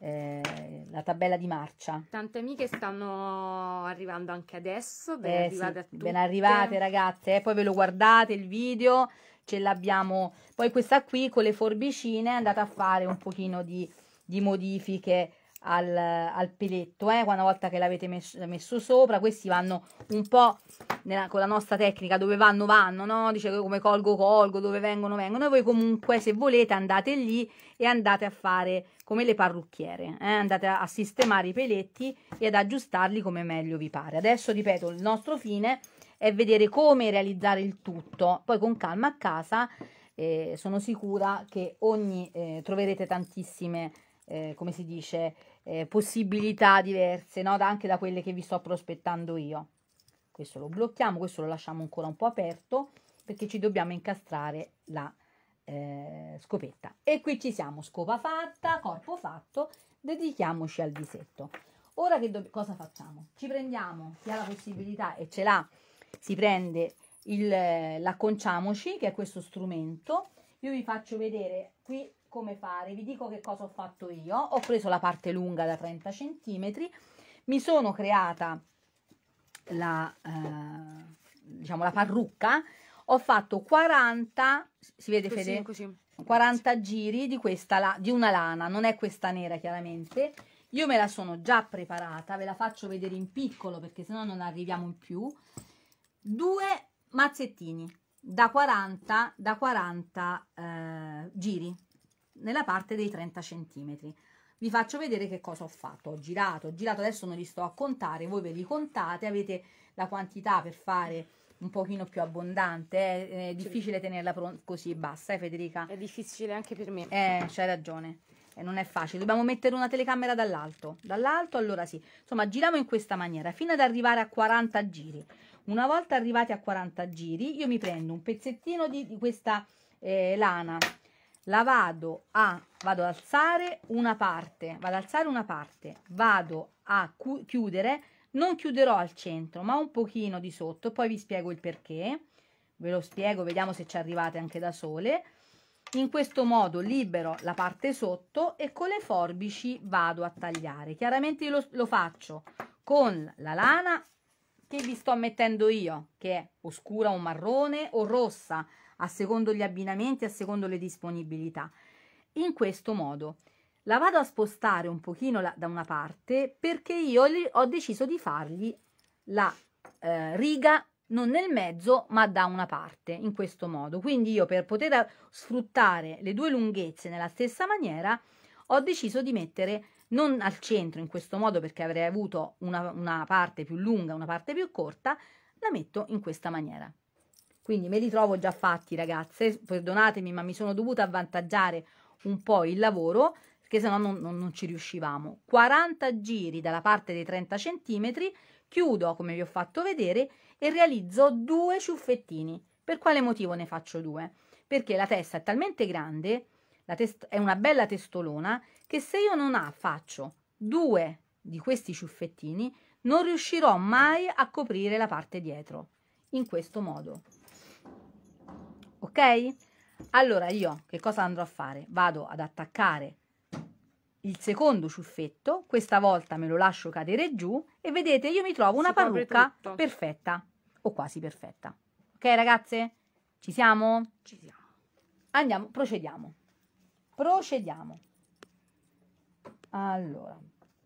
eh, la tabella di marcia. Tante amiche stanno arrivando anche adesso, ben eh, arrivate sì, Ben arrivate ragazze, eh, poi ve lo guardate il video, ce l'abbiamo. Poi questa qui con le forbicine è andata a fare un pochino di, di modifiche al, al peletto, eh, una volta che l'avete messo, messo, sopra, questi vanno un po' nella, con la nostra tecnica, dove vanno vanno, no? Dice come colgo colgo, dove vengono vengono, e voi comunque se volete andate lì e andate a fare come le parrucchiere, eh? andate a, a sistemare i peletti e ad aggiustarli come meglio vi pare. Adesso ripeto, il nostro fine è vedere come realizzare il tutto, poi con calma a casa eh, sono sicura che ogni eh, troverete tantissime eh, come si dice, eh, possibilità diverse, no? anche da quelle che vi sto prospettando io. Questo lo blocchiamo, questo lo lasciamo ancora un po' aperto perché ci dobbiamo incastrare la eh, scopetta. E qui ci siamo, scopa fatta, corpo fatto, dedichiamoci al disetto Ora che cosa facciamo? Ci prendiamo, chi ha la possibilità e ce l'ha, si prende eh, l'acconciamoci, che è questo strumento. Io vi faccio vedere, qui come fare. Vi dico che cosa ho fatto io. Ho preso la parte lunga da 30 cm, mi sono creata la, eh, diciamo la parrucca, ho fatto 40, si vede così, Fede? Così. 40 giri di, questa, di una lana, non è questa nera chiaramente. Io me la sono già preparata, ve la faccio vedere in piccolo perché sennò non arriviamo in più. Due mazzettini da 40, da 40 eh, giri nella parte dei 30 centimetri vi faccio vedere che cosa ho fatto ho girato ho girato adesso non li sto a contare voi ve li contate avete la quantità per fare un pochino più abbondante eh? è difficile sì. tenerla così bassa eh Federica è difficile anche per me eh c'hai ragione eh, non è facile dobbiamo mettere una telecamera dall'alto dall'alto allora sì insomma giriamo in questa maniera fino ad arrivare a 40 giri una volta arrivati a 40 giri io mi prendo un pezzettino di, di questa eh, lana la vado a vado ad alzare una parte vado ad alzare una parte vado a chiudere non chiuderò al centro ma un pochino di sotto poi vi spiego il perché ve lo spiego vediamo se ci arrivate anche da sole in questo modo libero la parte sotto e con le forbici vado a tagliare chiaramente io lo, lo faccio con la lana che vi sto mettendo io che è oscura o marrone o rossa a secondo gli abbinamenti, a secondo le disponibilità. In questo modo la vado a spostare un pochino la, da una parte perché io ho deciso di fargli la eh, riga non nel mezzo ma da una parte in questo modo quindi io per poter sfruttare le due lunghezze nella stessa maniera ho deciso di mettere non al centro in questo modo perché avrei avuto una, una parte più lunga una parte più corta la metto in questa maniera quindi me li trovo già fatti ragazze, perdonatemi ma mi sono dovuta avvantaggiare un po' il lavoro perché sennò non, non, non ci riuscivamo. 40 giri dalla parte dei 30 centimetri chiudo come vi ho fatto vedere e realizzo due ciuffettini. Per quale motivo ne faccio due? Perché la testa è talmente grande, la testa è una bella testolona, che se io non ha, faccio due di questi ciuffettini, non riuscirò mai a coprire la parte dietro. In questo modo ok allora io che cosa andrò a fare vado ad attaccare il secondo ciuffetto questa volta me lo lascio cadere giù e vedete io mi trovo una parrucca perfetta o quasi perfetta ok ragazze ci siamo ci siamo andiamo procediamo procediamo allora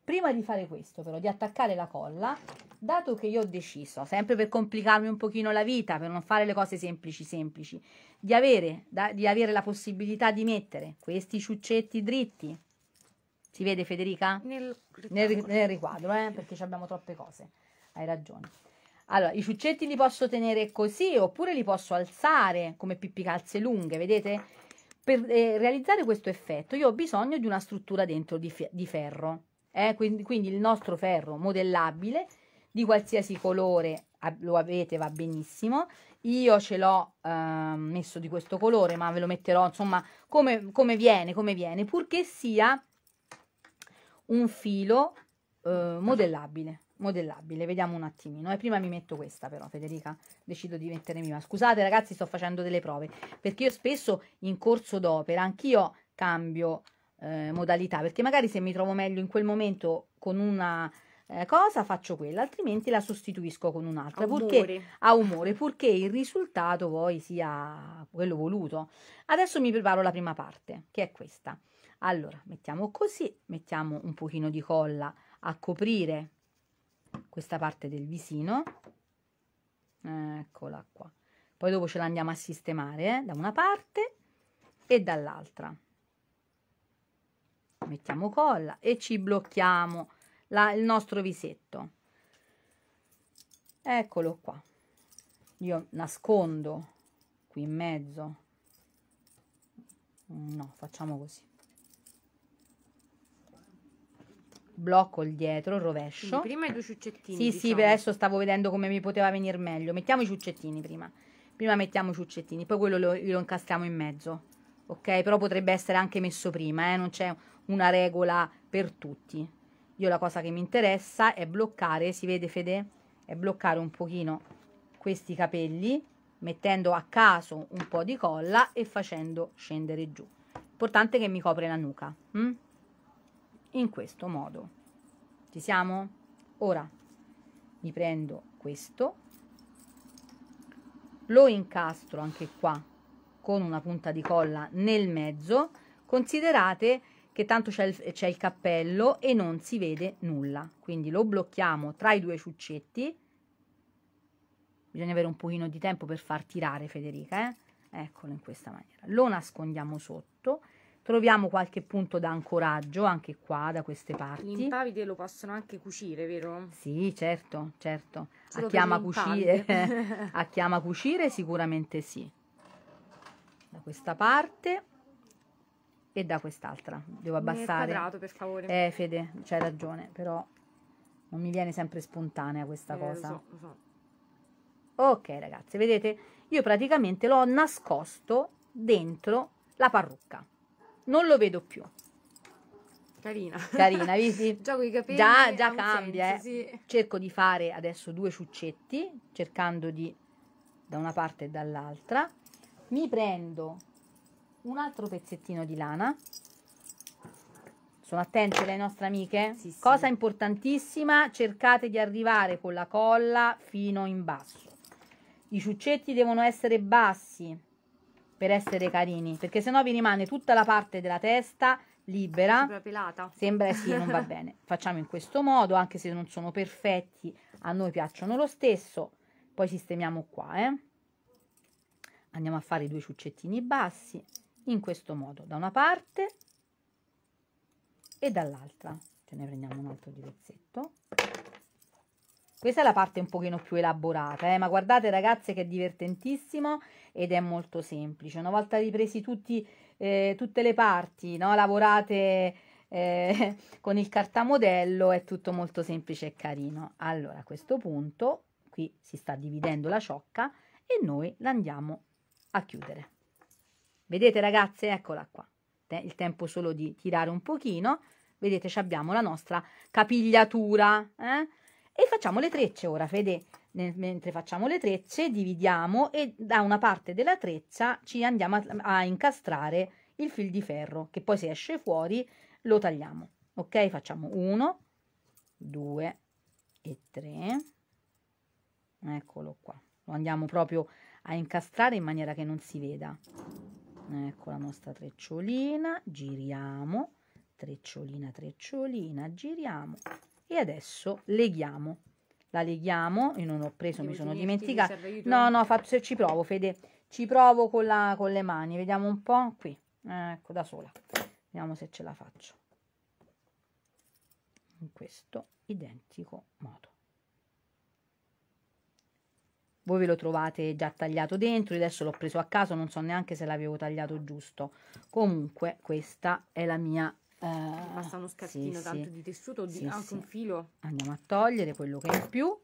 Prima di fare questo, però, di attaccare la colla, dato che io ho deciso, sempre per complicarmi un pochino la vita, per non fare le cose semplici semplici, di avere, da, di avere la possibilità di mettere questi ciuccetti dritti, si vede Federica? Nel, nel, nel riquadro, eh, perché abbiamo troppe cose, hai ragione. Allora, i ciuccetti li posso tenere così, oppure li posso alzare come pippicalze lunghe, vedete? Per eh, realizzare questo effetto io ho bisogno di una struttura dentro di, di ferro, eh? quindi, quindi il nostro ferro modellabile di qualsiasi colore ah, lo avete va benissimo io ce l'ho eh, messo di questo colore ma ve lo metterò insomma come, come viene come viene purché sia un filo eh, modellabile modellabile vediamo un attimino e eh, prima mi metto questa però Federica decido di mettermi ma scusate ragazzi sto facendo delle prove perché io spesso in corso d'opera anch'io cambio eh, modalità, perché magari se mi trovo meglio in quel momento con una eh, cosa faccio quella, altrimenti la sostituisco con un'altra, purché, a umore, purché il risultato poi sia quello voluto. Adesso mi preparo la prima parte, che è questa. Allora, mettiamo così, mettiamo un pochino di colla a coprire questa parte del visino. Eccola qua. Poi dopo ce l'andiamo a sistemare eh, da una parte e dall'altra mettiamo colla e ci blocchiamo la, il nostro visetto eccolo qua io nascondo qui in mezzo no facciamo così blocco il dietro, il rovescio. Quindi prima i due ciuccettini. Sì, diciamo. sì, adesso stavo vedendo come mi poteva venire meglio. Mettiamo i ciuccettini prima. Prima mettiamo i ciuccettini, poi quello lo, lo incastriamo in mezzo. Ok, però potrebbe essere anche messo prima, eh? non c'è una regola per tutti. Io la cosa che mi interessa è bloccare, si vede Fede? È bloccare un pochino questi capelli mettendo a caso un po' di colla e facendo scendere giù. Importante che mi copre la nuca. Hm? In questo modo. Ci siamo? Ora mi prendo questo, lo incastro anche qua con una punta di colla nel mezzo. Considerate che tanto c'è il, c'è il cappello e non si vede nulla. Quindi lo blocchiamo tra i due ciuccetti. Bisogna avere un pochino di tempo per far tirare Federica, eh? Eccolo in questa maniera. Lo nascondiamo sotto troviamo qualche punto d'ancoraggio anche qua da queste parti l'impavide lo possono anche cucire vero? sì certo certo (laughs) a chiama, cucire a chi cucire sicuramente sì da questa parte e da quest'altra. Devo abbassare. Nel quadrato, per favore. Eh, Fede, c'hai ragione, però non mi viene sempre spontanea questa eh, cosa. Lo so, lo so. Ok, ragazzi, vedete? Io praticamente l'ho nascosto dentro la parrucca. Non lo vedo più. Carina. Carina, (laughs) vedi? già i capelli. Già, già cambia, senso, eh. sì. Cerco di fare adesso due ciuccetti, cercando di da una parte e dall'altra. Mi prendo un altro pezzettino di lana sono attente le nostre amiche sì, sì. cosa importantissima cercate di arrivare con la colla fino in basso i ciuccetti devono essere bassi per essere carini perché sennò vi rimane tutta la parte della testa libera sembra pelata sembra sì non va (laughs) bene facciamo in questo modo anche se non sono perfetti a noi piacciono lo stesso poi sistemiamo qua eh. andiamo a fare i due ciuccettini bassi in questo modo da una parte e dall'altra ce ne prendiamo un altro di pezzetto questa è la parte un pochino più elaborata eh? ma guardate ragazze che è divertentissimo ed è molto semplice una volta ripresi tutti, eh, tutte le parti no? lavorate eh, con il cartamodello è tutto molto semplice e carino allora a questo punto qui si sta dividendo la ciocca e noi la andiamo a chiudere Vedete ragazze, eccola qua. Il tempo solo di tirare un pochino. Vedete, abbiamo la nostra capigliatura. Eh? E facciamo le trecce ora, Fede. mentre facciamo le trecce, dividiamo e da una parte della treccia ci andiamo a, a incastrare il fil di ferro, che poi se esce fuori lo tagliamo. Ok, facciamo 1, 2 e 3. Eccolo qua. Lo andiamo proprio a incastrare in maniera che non si veda ecco la nostra trecciolina giriamo trecciolina trecciolina giriamo e adesso leghiamo la leghiamo io non ho preso Devo mi sono dimenticata no no faccio, ci provo Fede ci provo con, la, con le mani vediamo un po' qui ecco da sola vediamo se ce la faccio in questo identico modo voi ve lo trovate già tagliato dentro adesso l'ho preso a caso non so neanche se l'avevo tagliato giusto comunque questa è la mia eh, basta uno scartino sì, tanto sì. di tessuto di, sì, anche un filo andiamo a togliere quello che è in più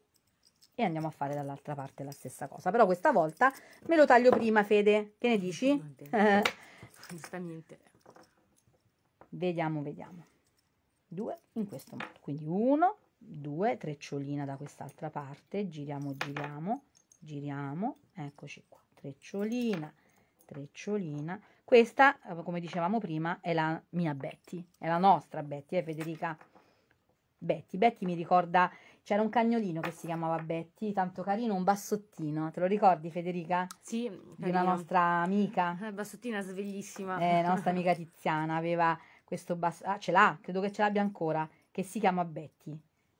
e andiamo a fare dall'altra parte la stessa cosa però questa volta me lo taglio prima Fede che ne dici? giustamente (laughs) vediamo vediamo due in questo modo quindi uno due trecciolina da quest'altra parte giriamo giriamo giriamo eccoci qua trecciolina trecciolina questa eh, come dicevamo prima è la mia Betty è la nostra Betty è eh, Federica Betty Betty mi ricorda c'era un cagnolino che si chiamava Betty tanto carino un bassottino te lo ricordi Federica? sì carino. di una nostra amica eh, bassottina svegliissima. eh, la nostra amica Tiziana aveva questo bassottino ah ce l'ha credo che ce l'abbia ancora che si chiama Betty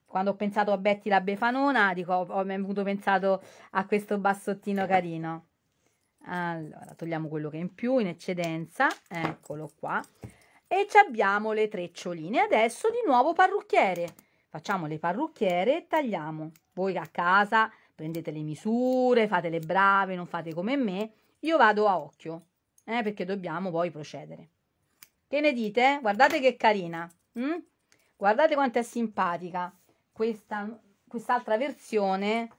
quando ho pensato a Betty la Befanona, dico, ho, ho avuto pensato a questo bassottino carino. Allora, togliamo quello che è in più, in eccedenza, eccolo qua. E ci abbiamo le treccioline. Adesso di nuovo parrucchiere. Facciamo le parrucchiere e tagliamo. Voi a casa prendete le misure, fate le brave, non fate come me. Io vado a occhio, eh, perché dobbiamo poi procedere. Che ne dite? Guardate che carina. Mm? Guardate quanto è simpatica questa, quest'altra versione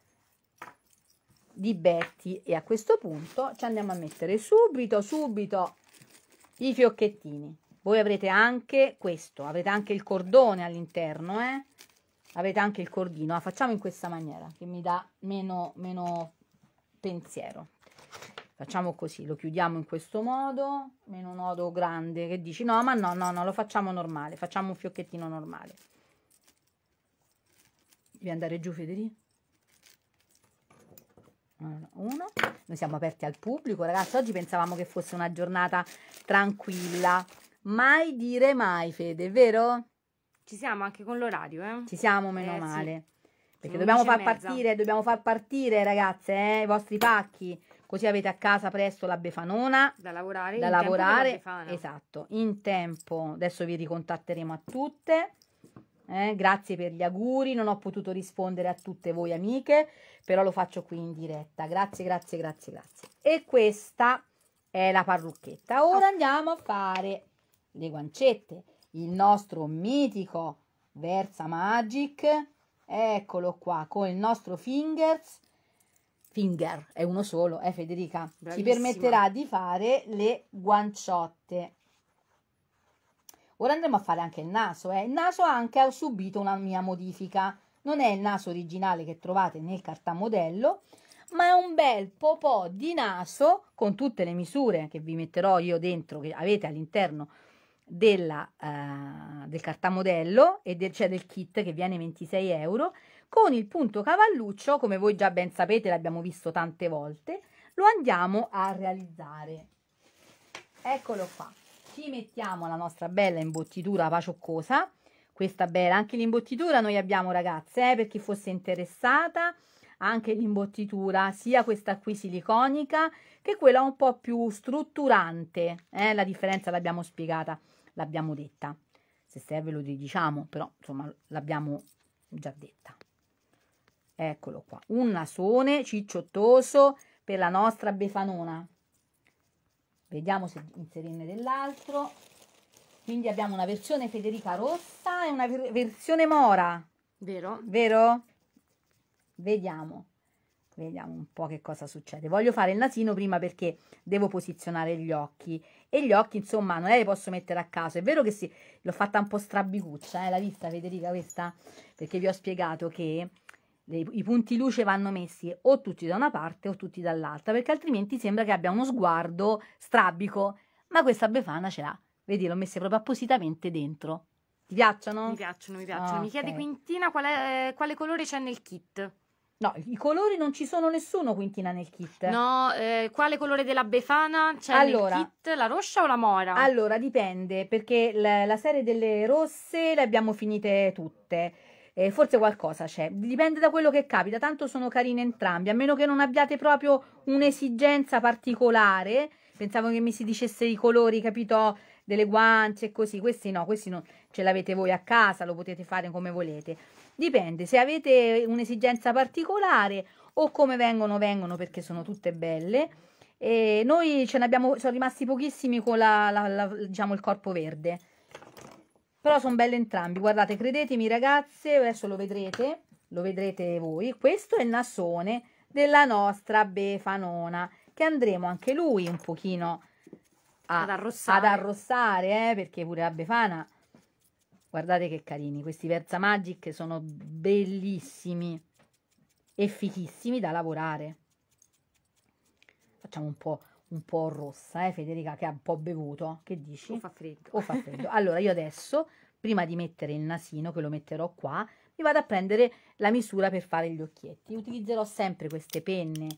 di Betty e a questo punto ci andiamo a mettere subito subito i fiocchettini voi avrete anche questo avete anche il cordone all'interno eh? avete anche il cordino la facciamo in questa maniera che mi dà meno, meno pensiero facciamo così lo chiudiamo in questo modo meno nodo grande che dici no ma no no no lo facciamo normale facciamo un fiocchettino normale Devi andare giù, Federico. Uno. Noi siamo aperti al pubblico, ragazzi. Oggi pensavamo che fosse una giornata tranquilla. Mai dire mai, Fede, vero? Ci siamo anche con l'orario, eh? Ci siamo, eh, meno eh, male. Sì. Perché dobbiamo far, partire, dobbiamo far partire, ragazze, eh, i vostri pacchi. Così avete a casa presto la Befanona. Da lavorare. Da lavorare. Esatto, in tempo. Adesso vi ricontatteremo a tutte. Eh, grazie per gli auguri, non ho potuto rispondere a tutte voi amiche, però lo faccio qui in diretta. Grazie, grazie, grazie, grazie. E questa è la parrucchetta. Ora andiamo a fare le guancette. Il nostro mitico Versa Magic, eccolo qua, con il nostro fingers. Finger, è uno solo, eh Federica? Bravissima. Ci permetterà di fare le guanciotte. Ora andremo a fare anche il naso. Eh. Il naso anche ha subito una mia modifica. Non è il naso originale che trovate nel cartamodello, ma è un bel po' di naso con tutte le misure che vi metterò io dentro, che avete all'interno della, uh, del cartamodello e del, cioè del kit che viene 26 euro con il punto cavalluccio come voi già ben sapete l'abbiamo visto tante volte lo andiamo a realizzare eccolo qua ci mettiamo la nostra bella imbottitura pacioccosa questa bella anche l'imbottitura noi abbiamo ragazze eh, per chi fosse interessata anche l'imbottitura sia questa qui siliconica che quella un po più strutturante eh, la differenza l'abbiamo spiegata l'abbiamo detta se serve lo diciamo però insomma l'abbiamo già detta eccolo qua un nasone cicciottoso per la nostra befanona vediamo se inserirne dell'altro quindi abbiamo una versione Federica rossa e una versione mora vero vero vediamo vediamo un po' che cosa succede voglio fare il nasino prima perché devo posizionare gli occhi e gli occhi insomma non li posso mettere a caso è vero che sì l'ho fatta un po' strabicuccia eh? l'ha vista Federica questa perché vi ho spiegato che i punti luce vanno messi o tutti da una parte o tutti dall'altra, perché altrimenti sembra che abbia uno sguardo strabico, ma questa Befana ce l'ha. Vedi, l'ho messa proprio appositamente dentro. Ti piacciono? Mi piacciono, mi piacciono. Oh, mi ah, chiede Quintina qual è, quale colore c'è nel kit. No, i colori non ci sono nessuno, Quintina, nel kit. No, eh, quale colore della Befana c'è allora, nel kit? La roscia o la mora? Allora, dipende, perché la, la serie delle rosse le abbiamo finite tutte eh, forse qualcosa c'è, dipende da quello che capita, tanto sono carine entrambi, a meno che non abbiate proprio un'esigenza particolare, pensavo che mi si dicesse i colori, capito, delle guance e così, questi no, questi non, ce l'avete voi a casa, lo potete fare come volete, dipende, se avete un'esigenza particolare o come vengono, vengono perché sono tutte belle, e noi ce ne abbiamo, sono rimasti pochissimi con la, la, la, diciamo, il corpo verde, però sono belle entrambi, guardate, credetemi ragazze, adesso lo vedrete, lo vedrete voi. Questo è il nasone della nostra Befanona, che andremo anche lui un pochino a, ad arrossare, ad arrossare eh, perché pure la Befana... Guardate che carini, questi Versa Magic sono bellissimi e fichissimi da lavorare. Facciamo un po' un po' rossa, eh, Federica, che ha un po' bevuto. Che dici? O fa freddo. O fa freddo. allora, io adesso, prima di mettere il nasino, che lo metterò qua, mi vado a prendere la misura per fare gli occhietti. Utilizzerò sempre queste penne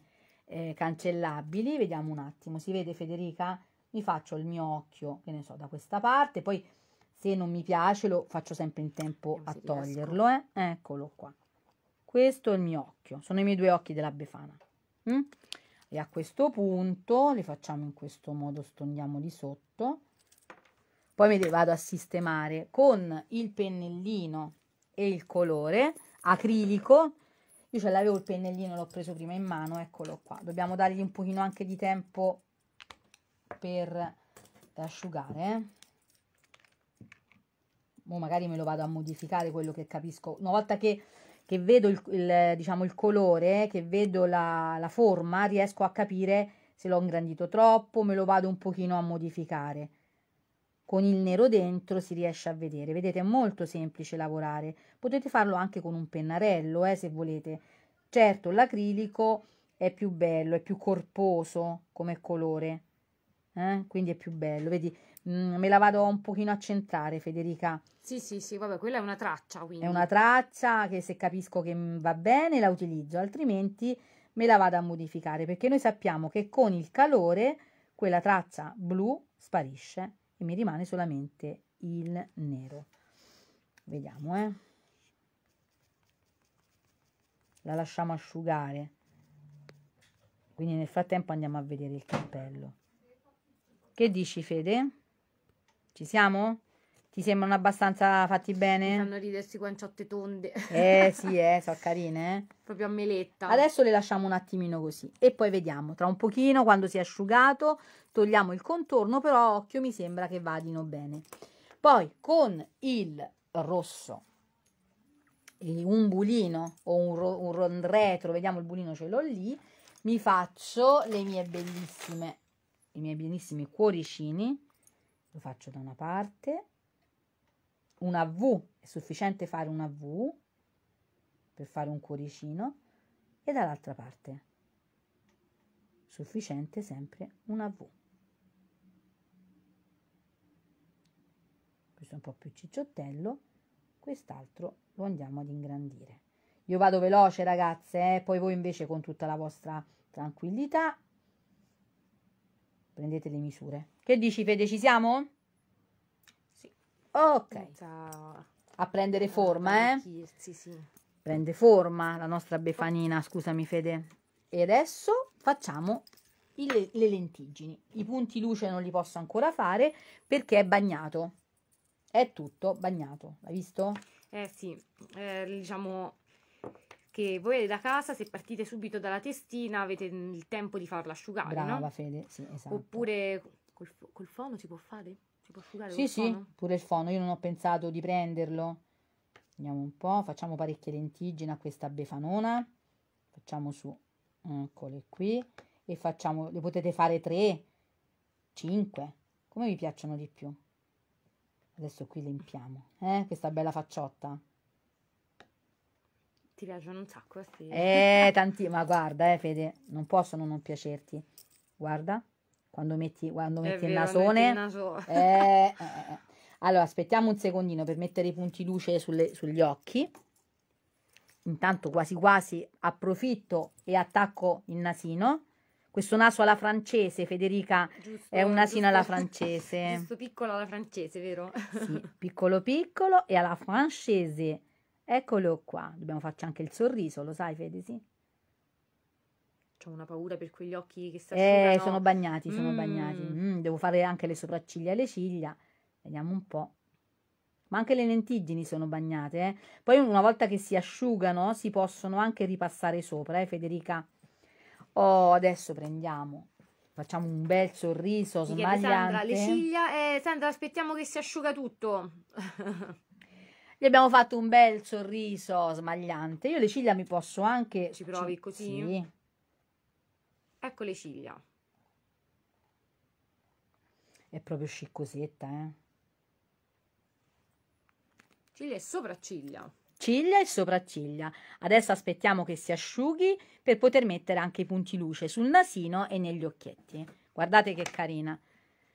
eh, cancellabili. Vediamo un attimo, si vede Federica? Mi faccio il mio occhio, che ne so, da questa parte, poi se non mi piace lo faccio sempre in tempo non a toglierlo, eh? Eccolo qua. Questo è il mio occhio, sono i miei due occhi della Befana. Mm? e a questo punto le facciamo in questo modo stondiamo di sotto poi me le vado a sistemare con il pennellino e il colore acrilico io ce l'avevo il pennellino l'ho preso prima in mano eccolo qua dobbiamo dargli un pochino anche di tempo per asciugare eh. Mo magari me lo vado a modificare quello che capisco una volta che che vedo il, il, diciamo, il colore, che vedo la, la forma, riesco a capire se l'ho ingrandito troppo, me lo vado un pochino a modificare. Con il nero dentro si riesce a vedere, vedete è molto semplice lavorare, potete farlo anche con un pennarello eh, se volete. Certo l'acrilico è più bello, è più corposo come colore eh? quindi è più bello, vedi, mm, me la vado un pochino a centrare Federica. Sì, sì, sì, vabbè, quella è una traccia, quindi. È una traccia che se capisco che mm, va bene la utilizzo, altrimenti me la vado a modificare, perché noi sappiamo che con il calore quella traccia blu sparisce e mi rimane solamente il nero. Vediamo, eh. La lasciamo asciugare. Quindi nel frattempo andiamo a vedere il cappello. Che dici, Fede? Ci siamo? Ti sembrano abbastanza fatti bene? Mi fanno ridere queste guanciotte tonde. Eh sì, (laughs) eh, sono carine. Eh? Proprio a meletta. Adesso le lasciamo un attimino così e poi vediamo. Tra un pochino, quando si è asciugato, togliamo il contorno, però occhio mi sembra che vadino bene. Poi con il rosso, un bulino o un, ro un retro, vediamo il bulino ce l'ho lì, mi faccio le mie bellissime i miei benissimi cuoricini, lo faccio da una parte, una V, è sufficiente fare una V per fare un cuoricino, e dall'altra parte, sufficiente sempre una V. Questo è un po' più cicciottello, quest'altro lo andiamo ad ingrandire. Io vado veloce ragazze, eh? poi voi invece con tutta la vostra tranquillità prendete le misure. Che dici Fede, ci siamo? Sì. Ok. A prendere forma, eh? Sì. Prende forma la nostra befanina, scusami Fede. E adesso facciamo il, le lentiggini. I punti luce non li posso ancora fare perché è bagnato. È tutto bagnato, l'hai visto? Eh sì, eh, diciamo che voi da casa, se partite subito dalla testina, avete il tempo di farla asciugare. Brava no? Fede, sì, esatto. Oppure col, col, fono si può fare? Si può asciugare? Sì, sì, fono? pure il fono. Io non ho pensato di prenderlo. Vediamo un po', facciamo parecchie lentiggine a questa befanona. Facciamo su, eccole qui. E facciamo, le potete fare 3, 5, come vi piacciono di più. Adesso qui le impiamo, eh? Questa bella facciotta ti piacciono un sacco questi. Eh, (laughs) tanti, ma guarda, eh, Fede, non possono non piacerti. Guarda, quando metti, quando metti il nasone. Il eh eh, (laughs) eh, eh, allora, aspettiamo un secondino per mettere i punti luce sulle, sugli occhi. Intanto quasi quasi approfitto e attacco il nasino. Questo naso alla francese, Federica, giusto, è un nasino giusto, alla francese. Questo (laughs) piccolo alla francese, vero? Sì, piccolo piccolo e alla francese. Eccolo qua. Dobbiamo farci anche il sorriso, lo sai, Fede, sì? Ho una paura per quegli occhi che si eh, asciugano. Eh, sono bagnati, sono mm. bagnati. Mm, devo fare anche le sopracciglia e le ciglia. Vediamo un po'. Ma anche le lentiggini sono bagnate, eh. Poi una volta che si asciugano si possono anche ripassare sopra, eh, Federica? Oh, adesso prendiamo facciamo un bel sorriso sbagliante. Sandra, le ciglia, eh, Sandra, aspettiamo che si asciuga tutto. (laughs) Gli abbiamo fatto un bel sorriso smagliante. Io le ciglia mi posso anche... Ci provi così? Sì. Ecco le ciglia. È proprio sciccosetta, eh. Ciglia e sopracciglia. Ciglia e sopracciglia. Adesso aspettiamo che si asciughi per poter mettere anche i punti luce sul nasino e negli occhietti. Guardate che carina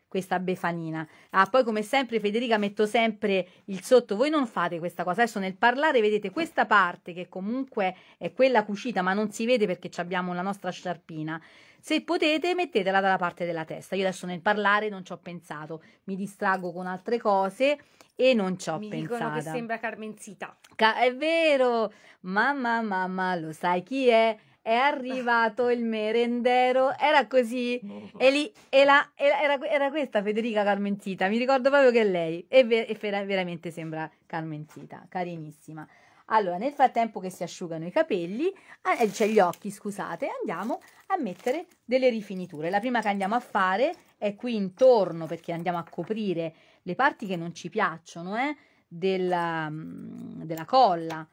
questa Befanina. Ah, poi come sempre Federica metto sempre il sotto, voi non fate questa cosa, adesso nel parlare vedete questa parte che comunque è quella cucita ma non si vede perché abbiamo la nostra sciarpina, se potete mettetela dalla parte della testa, io adesso nel parlare non ci ho pensato, mi distraggo con altre cose e non ci ho mi pensato. Mi dicono che sembra Carmenzita. Ca- è vero, mamma mamma lo sai chi è? è arrivato il merendero, era così, e lì, e la, e la, era, era, questa Federica Carmentita. mi ricordo proprio che è lei, e, ver, e vera, veramente sembra Carmentita, carinissima. Allora, nel frattempo che si asciugano i capelli, ah, eh, cioè gli occhi, scusate, andiamo a mettere delle rifiniture. La prima che andiamo a fare è qui intorno, perché andiamo a coprire le parti che non ci piacciono, eh, della, mm, della colla,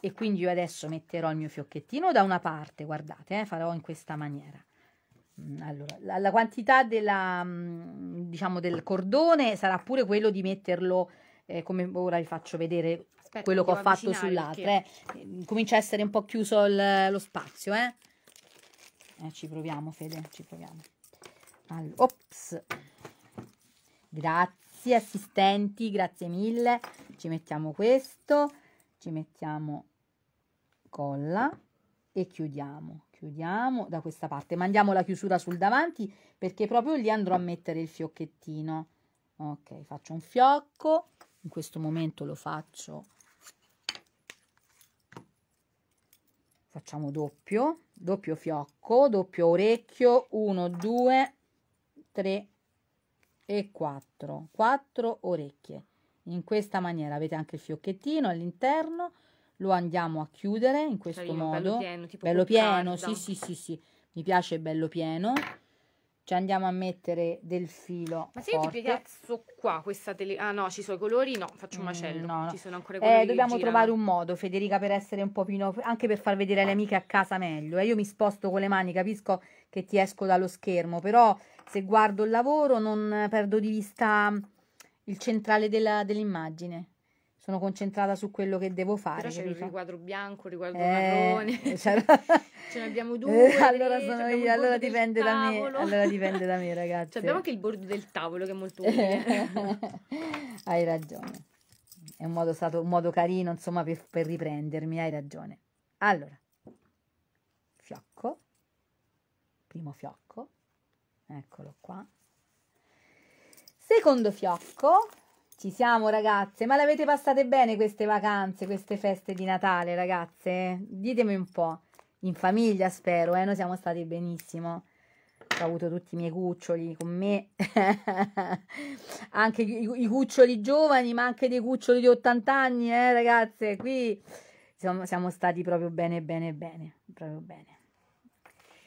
e quindi io adesso metterò il mio fiocchettino da una parte guardate eh, farò in questa maniera mm, allora, la, la, quantità della, mm, diciamo, del cordone sarà pure quello di metterlo eh, come ora vi faccio vedere Aspetta, quello che ho fatto sull'altra eh. Mm, comincia a essere un po' chiuso il, lo spazio eh. eh? ci proviamo Fede ci proviamo allora, ops grazie assistenti grazie mille ci mettiamo questo ci mettiamo colla e chiudiamo chiudiamo da questa parte mandiamo la chiusura sul davanti perché proprio lì andrò a mettere il fiocchettino ok faccio un fiocco in questo momento lo faccio facciamo doppio doppio fiocco doppio orecchio 1 2 3 e 4 4 orecchie in questa maniera avete anche il fiocchettino all'interno lo andiamo a chiudere in questo Carino, modo bello pieno, bello pieno sì sì sì sì mi piace bello pieno ci andiamo a mettere del filo ma se forte. io ti piazzo qua questa tele ah no ci sono i colori no faccio un mm, macello mm, no, no. ci sono ancora i eh, colori eh, dobbiamo trovare un modo Federica per essere un po' più anche per far vedere le ah. amiche a casa meglio eh, io mi sposto con le mani capisco che ti esco dallo schermo però se guardo il lavoro non perdo di vista il centrale della, dell'immagine. Sono concentrata su quello che devo fare. Però c'è il riquadro bianco, il riquadro eh, marrone. (laughs) (laughs) Ce ne abbiamo eh, due. Eh, allora, sono io, allora dipende da me. Allora (laughs) dipende da me, ragazzi. Cioè abbiamo anche il bordo del tavolo che è molto utile. hai ragione. È un modo, stato, un modo carino, insomma, per, per riprendermi. Hai ragione. Allora, fiocco. Primo fiocco. Eccolo qua Secondo fiocco, ci siamo ragazze, ma l'avete passate bene queste vacanze, queste feste di Natale ragazze? Ditemi un po', in famiglia spero, eh? noi siamo stati benissimo. Ho avuto tutti i miei cuccioli con me, (laughs) anche i, i, cuccioli giovani, ma anche dei cuccioli di 80 anni, eh ragazze, qui siamo, siamo stati proprio bene, bene, bene, proprio bene.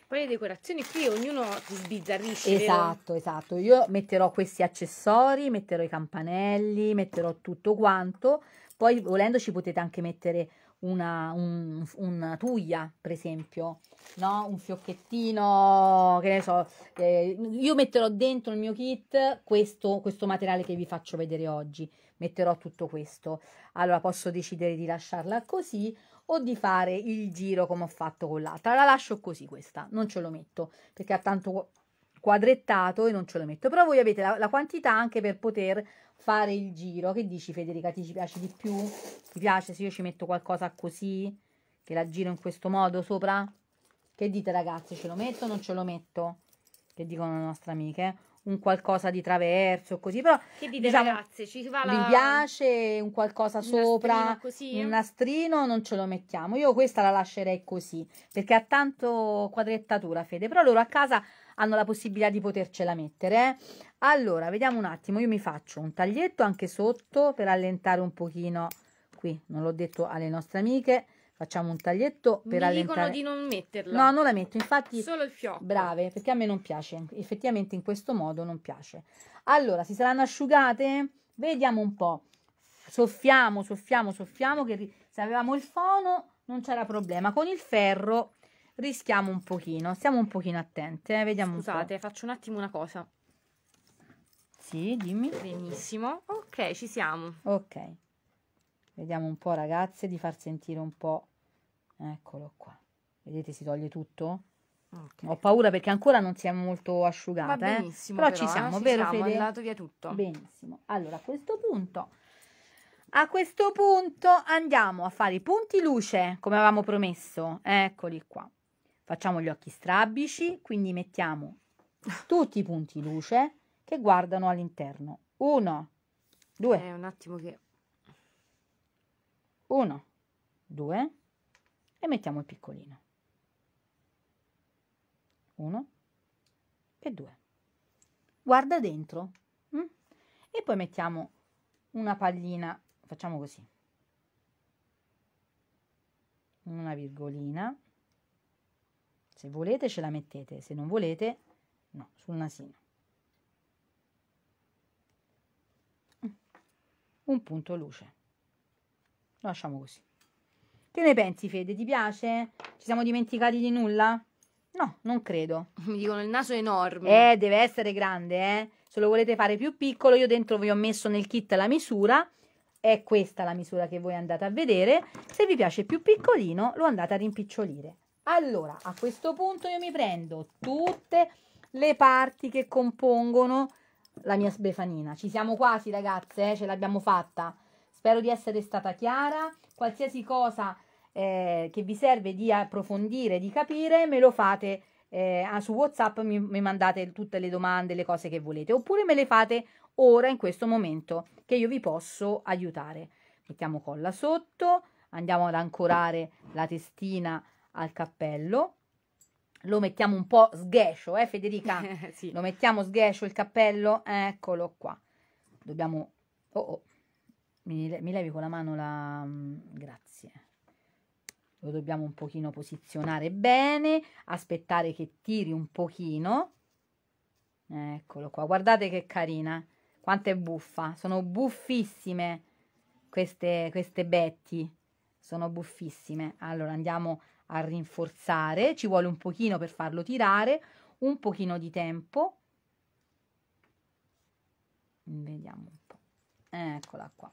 Poi le decorazioni qui ognuno si sbizzarrisce. Esatto, vero? esatto. Io metterò questi accessori, metterò i campanelli, metterò tutto quanto. Poi volendo ci potete anche mettere una, un, una tuglia, per esempio, no? un fiocchettino, che ne so. Eh, io metterò dentro il mio kit questo, questo materiale che vi faccio vedere oggi. Metterò tutto questo. Allora posso decidere di lasciarla così o di fare il giro come ho fatto con l'altra. La lascio così questa, non ce lo metto perché ha tanto quadrettato e non ce lo metto. Però voi avete la, la quantità anche per poter fare il giro. Che dici Federica, ti ci piace di più? Ti piace se io ci metto qualcosa così? Che la giro in questo modo sopra? Che dite ragazzi, ce lo metto o non ce lo metto? Che dicono le nostre amiche. Eh? un qualcosa di traverso, così, però... Che dite diciamo, ragazze, ci va la... Mi piace un qualcosa sopra, così, eh? un nastrino, non ce lo mettiamo. Io questa la lascerei così, perché ha tanto quadrettatura, Fede, però loro a casa hanno la possibilità di potercela mettere. Eh? Allora, vediamo un attimo, io mi faccio un taglietto anche sotto per allentare un pochino qui, non l'ho detto alle nostre amiche, Facciamo un taglietto per Mi allentare. dicono di non metterla No, non la metto, infatti. Solo il fiocco. Brave, perché a me non piace. Effettivamente in questo modo non piace. Allora, si saranno asciugate? Vediamo un po'. Soffiamo, soffiamo, soffiamo, che se avevamo il fono non c'era problema. Con il ferro rischiamo un pochino, stiamo un pochino attenti, eh? vediamo Scusate, un faccio un attimo una cosa. Sì, dimmi. Benissimo. Ok, ci siamo. Ok. Vediamo un po', ragazze, di far sentire un po' eccolo qua vedete si toglie tutto okay. ho paura perché ancora non siamo molto asciugate eh? però, però, ci eh, siamo eh, vero ci siamo, Fede? via tutto benissimo allora a questo punto a questo punto andiamo a fare i punti luce come avevamo promesso eccoli qua facciamo gli occhi strabici quindi mettiamo tutti i punti luce che guardano all'interno uno due eh, un attimo che uno due e mettiamo il piccolino. 1 e 2. Guarda dentro. Mh? Mm? E poi mettiamo una pallina, facciamo così. Una virgolina. Se volete ce la mettete, se non volete no, sul nasino. Mm. Un punto luce. Lo lasciamo così. Che ne pensi, Fede? Ti piace? Ci siamo dimenticati di nulla? No, non credo. (laughs) Mi dicono il naso è enorme. Eh, deve essere grande, eh. Se lo volete fare più piccolo, io dentro vi ho messo nel kit la misura. È questa la misura che voi andate a vedere. Se vi piace più piccolino, lo andate a rimpicciolire. Allora, a questo punto io mi prendo tutte le parti che compongono la mia sbefanina. Ci siamo quasi, ragazze, eh? ce l'abbiamo fatta. Spero di essere stata chiara. Qualsiasi cosa eh, che vi serve di approfondire, di capire, me lo fate eh, su WhatsApp, mi, mi mandate tutte le domande, le cose che volete, oppure me le fate ora in questo momento che io vi posso aiutare. Mettiamo colla sotto, andiamo ad ancorare la testina al cappello lo mettiamo un po' sghescio, eh Federica? (laughs) sì. Lo mettiamo sghescio il cappello? Eccolo qua. Dobbiamo... Oh, oh. Mi, mi levi con la mano la... Mm, grazie lo dobbiamo un pochino posizionare bene, aspettare che tiri un pochino. Eccolo qua, guardate che carina, quanto è buffa, sono buffissime queste, queste Betty, sono buffissime. Allora andiamo a rinforzare, ci vuole un pochino per farlo tirare, un pochino di tempo. Vediamo un po', eccola qua.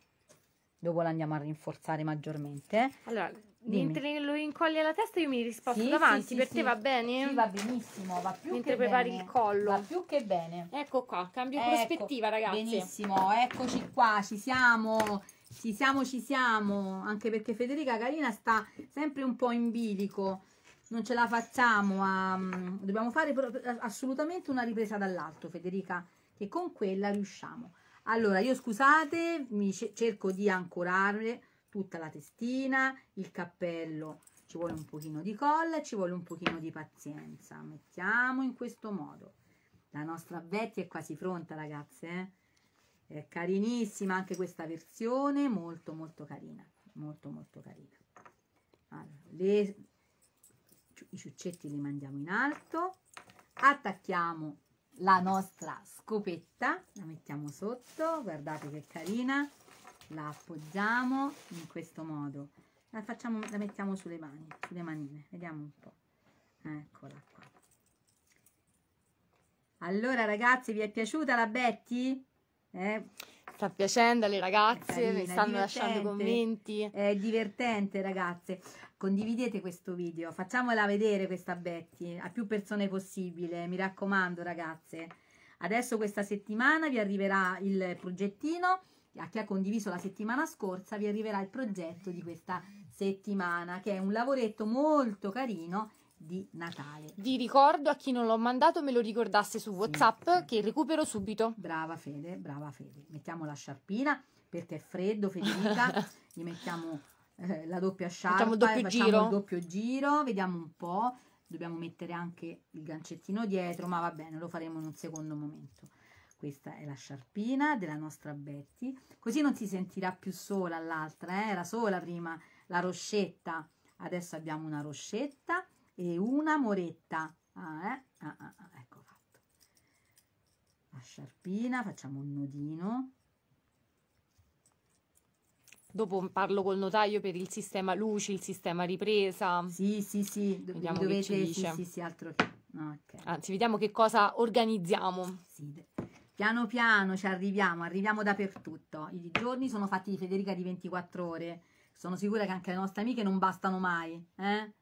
Dopo la andiamo a rinforzare maggiormente. Eh. Allora, mentre lui incoglie la testa io mi risposto sì, davanti, sì, per sì, te va bene? Sì, va benissimo, va più mentre che prepari bene. il collo. Va più che bene. Ecco qua, cambio ecco, prospettiva ragazzi. Benissimo, eccoci qua, ci siamo. Ci siamo, ci siamo, anche perché Federica Carina sta sempre un po' in bilico. Non ce la facciamo, a... Mm, dobbiamo fare assolutamente una ripresa dall'alto, Federica, che con quella riusciamo. Allora, io scusate, mi cerco di ancorare tutta la testina, il cappello, ci vuole un pochino di colla, e ci vuole un pochino di pazienza. Mettiamo in questo modo. La nostra Betty è quasi pronta ragazze, eh? è carinissima anche questa versione, molto molto carina, molto molto carina. Allora, le, i ciuccetti li mandiamo in alto, attacchiamo la nostra scopetta, la mettiamo sotto, guardate che carina, la appoggiamo in questo modo la, facciamo, la mettiamo sulle mani sulle manine vediamo un po' eccola qua allora ragazzi vi è piaciuta la Betty? Eh? sta piacendo alle ragazze, carina, mi stanno lasciando commenti. È divertente, ragazze. Condividete questo video, facciamola vedere questa Betty a più persone possibile, mi raccomando, ragazze. Adesso questa settimana vi arriverà il progettino a chi ha condiviso la settimana scorsa, vi arriverà il progetto di questa settimana, che è un lavoretto molto carino di Natale. Vi ricordo a chi non l'ho mandato me lo ricordasse su WhatsApp sì. che recupero subito. Brava Fede, brava Fede. Mettiamo la sciarpina perché è freddo, Federica. (laughs) gli mettiamo eh, la doppia sciarpa, facciamo, doppio facciamo giro. il doppio giro, vediamo un po'. Dobbiamo mettere anche il gancettino dietro, ma va bene, lo faremo in un secondo momento questa è la sciarpina della nostra Betty, così non si sentirà più sola l'altra, eh? era sola prima la roscetta, adesso abbiamo una roscetta e una moretta, ah, eh? Ah, ah, ah, ecco fatto, la sciarpina, facciamo un nodino, dopo parlo col notaio per il sistema luci, il sistema ripresa. Sì, sì, sì, Do vediamo dovete, che ci dice. Sì, sì, altro che. okay. Anzi, vediamo che cosa organizziamo. Sì, Piano piano ci arriviamo, arriviamo dappertutto. I giorni sono fatti di Federica di 24 ore. Sono sicura che anche le nostre amiche non bastano mai. Eh?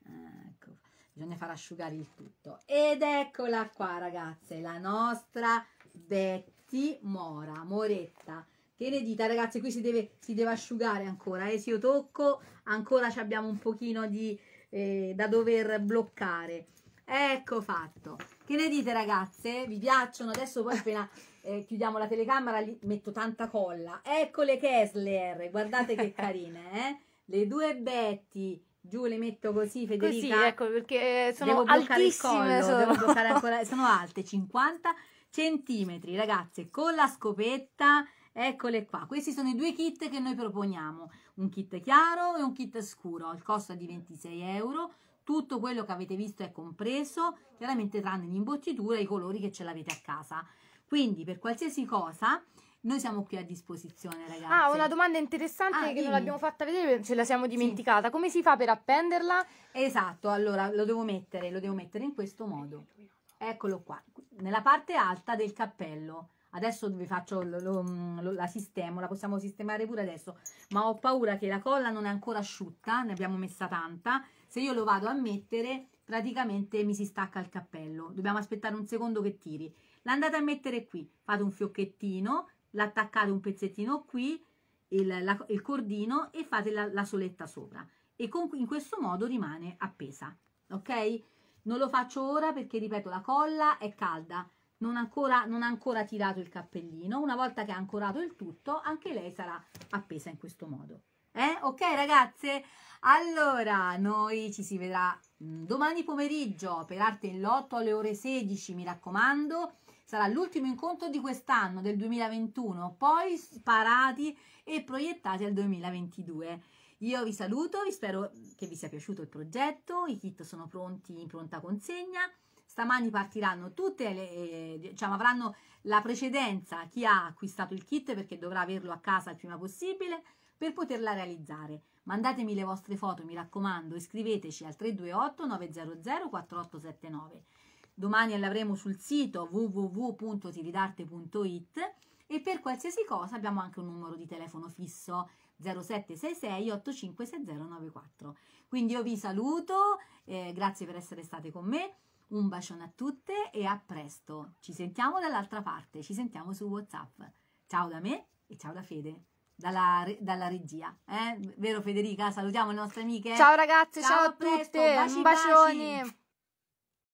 Ecco, bisogna far asciugare il tutto. Ed eccola qua, ragazze, la nostra Betty Mora, Moretta. Che ne dita, ragazze, Qui si deve, si deve asciugare ancora. Eh? Se io tocco, ancora abbiamo un pochino di, eh, da dover bloccare. Ecco fatto. Che ne dite ragazze? Vi piacciono? Adesso poi appena eh, chiudiamo la telecamera li metto tanta colla. Ecco le Kessler, guardate che (laughs) carine, eh? Le due Betty. Giù le metto così, Federica. Così, ecco, perché sono altissime. Collo, sono. Bloccare (laughs) ancora... sono alte, 50 centimetri, ragazze, con la scopetta. Eccole qua, questi sono i due kit che noi proponiamo, un kit chiaro e un kit scuro, il costo è di 26 euro, tutto quello che avete visto è compreso, chiaramente tranne l'imbottitura e i colori che ce l'avete a casa. Quindi per qualsiasi cosa noi siamo qui a disposizione, ragazzi. Ah, una domanda interessante ah, che dimmi. non l'abbiamo fatta vedere, ce la siamo dimenticata. Sì. Come si fa per appenderla? Esatto, allora lo devo mettere, lo devo mettere in questo modo. Eccolo qua, nella parte alta del cappello adesso vi faccio lo, lo, lo, la sistemo, la possiamo sistemare pure adesso, ma ho paura che la colla non è ancora asciutta, ne abbiamo messa tanta, se io lo vado a mettere praticamente mi si stacca il cappello, dobbiamo aspettare un secondo che tiri, l'andate a mettere qui, fate un fiocchettino, l'attaccate un pezzettino qui, il, la, il cordino e fate la, la soletta sopra e con, in questo modo rimane appesa, ok? Non lo faccio ora perché, ripeto, la colla è calda, non, ancora, non ha ancora tirato il cappellino. Una volta che ha ancorato il tutto, anche lei sarà appesa in questo modo. Eh? Ok ragazze? Allora, noi ci si vedrà mm, domani pomeriggio per Arte in Lotto alle ore 16, mi raccomando. Sarà l'ultimo incontro di quest'anno, del 2021, poi sparati e proiettati al 2022. Io vi saluto, vi spero che vi sia piaciuto il progetto, i kit sono pronti in pronta consegna stamani partiranno tutte le, eh, diciamo, avranno la precedenza chi ha acquistato il kit perché dovrà averlo a casa il prima possibile per poterla realizzare. Mandatemi le vostre foto, mi raccomando, iscriveteci al 328 900 4879. Domani l'avremo sul sito www.tiridarte.it e per qualsiasi cosa abbiamo anche un numero di telefono fisso 0766 856094. Quindi io vi saluto, eh, grazie per essere state con me un bacione a tutte e a presto. Ci sentiamo dall'altra parte, ci sentiamo su WhatsApp. Ciao da me e ciao da Fede, dalla, dalla regia. Eh? Vero Federica? Salutiamo le nostre amiche. Ciao ragazze, ciao, ciao a, a tutte. Baci, un bacione. Baci.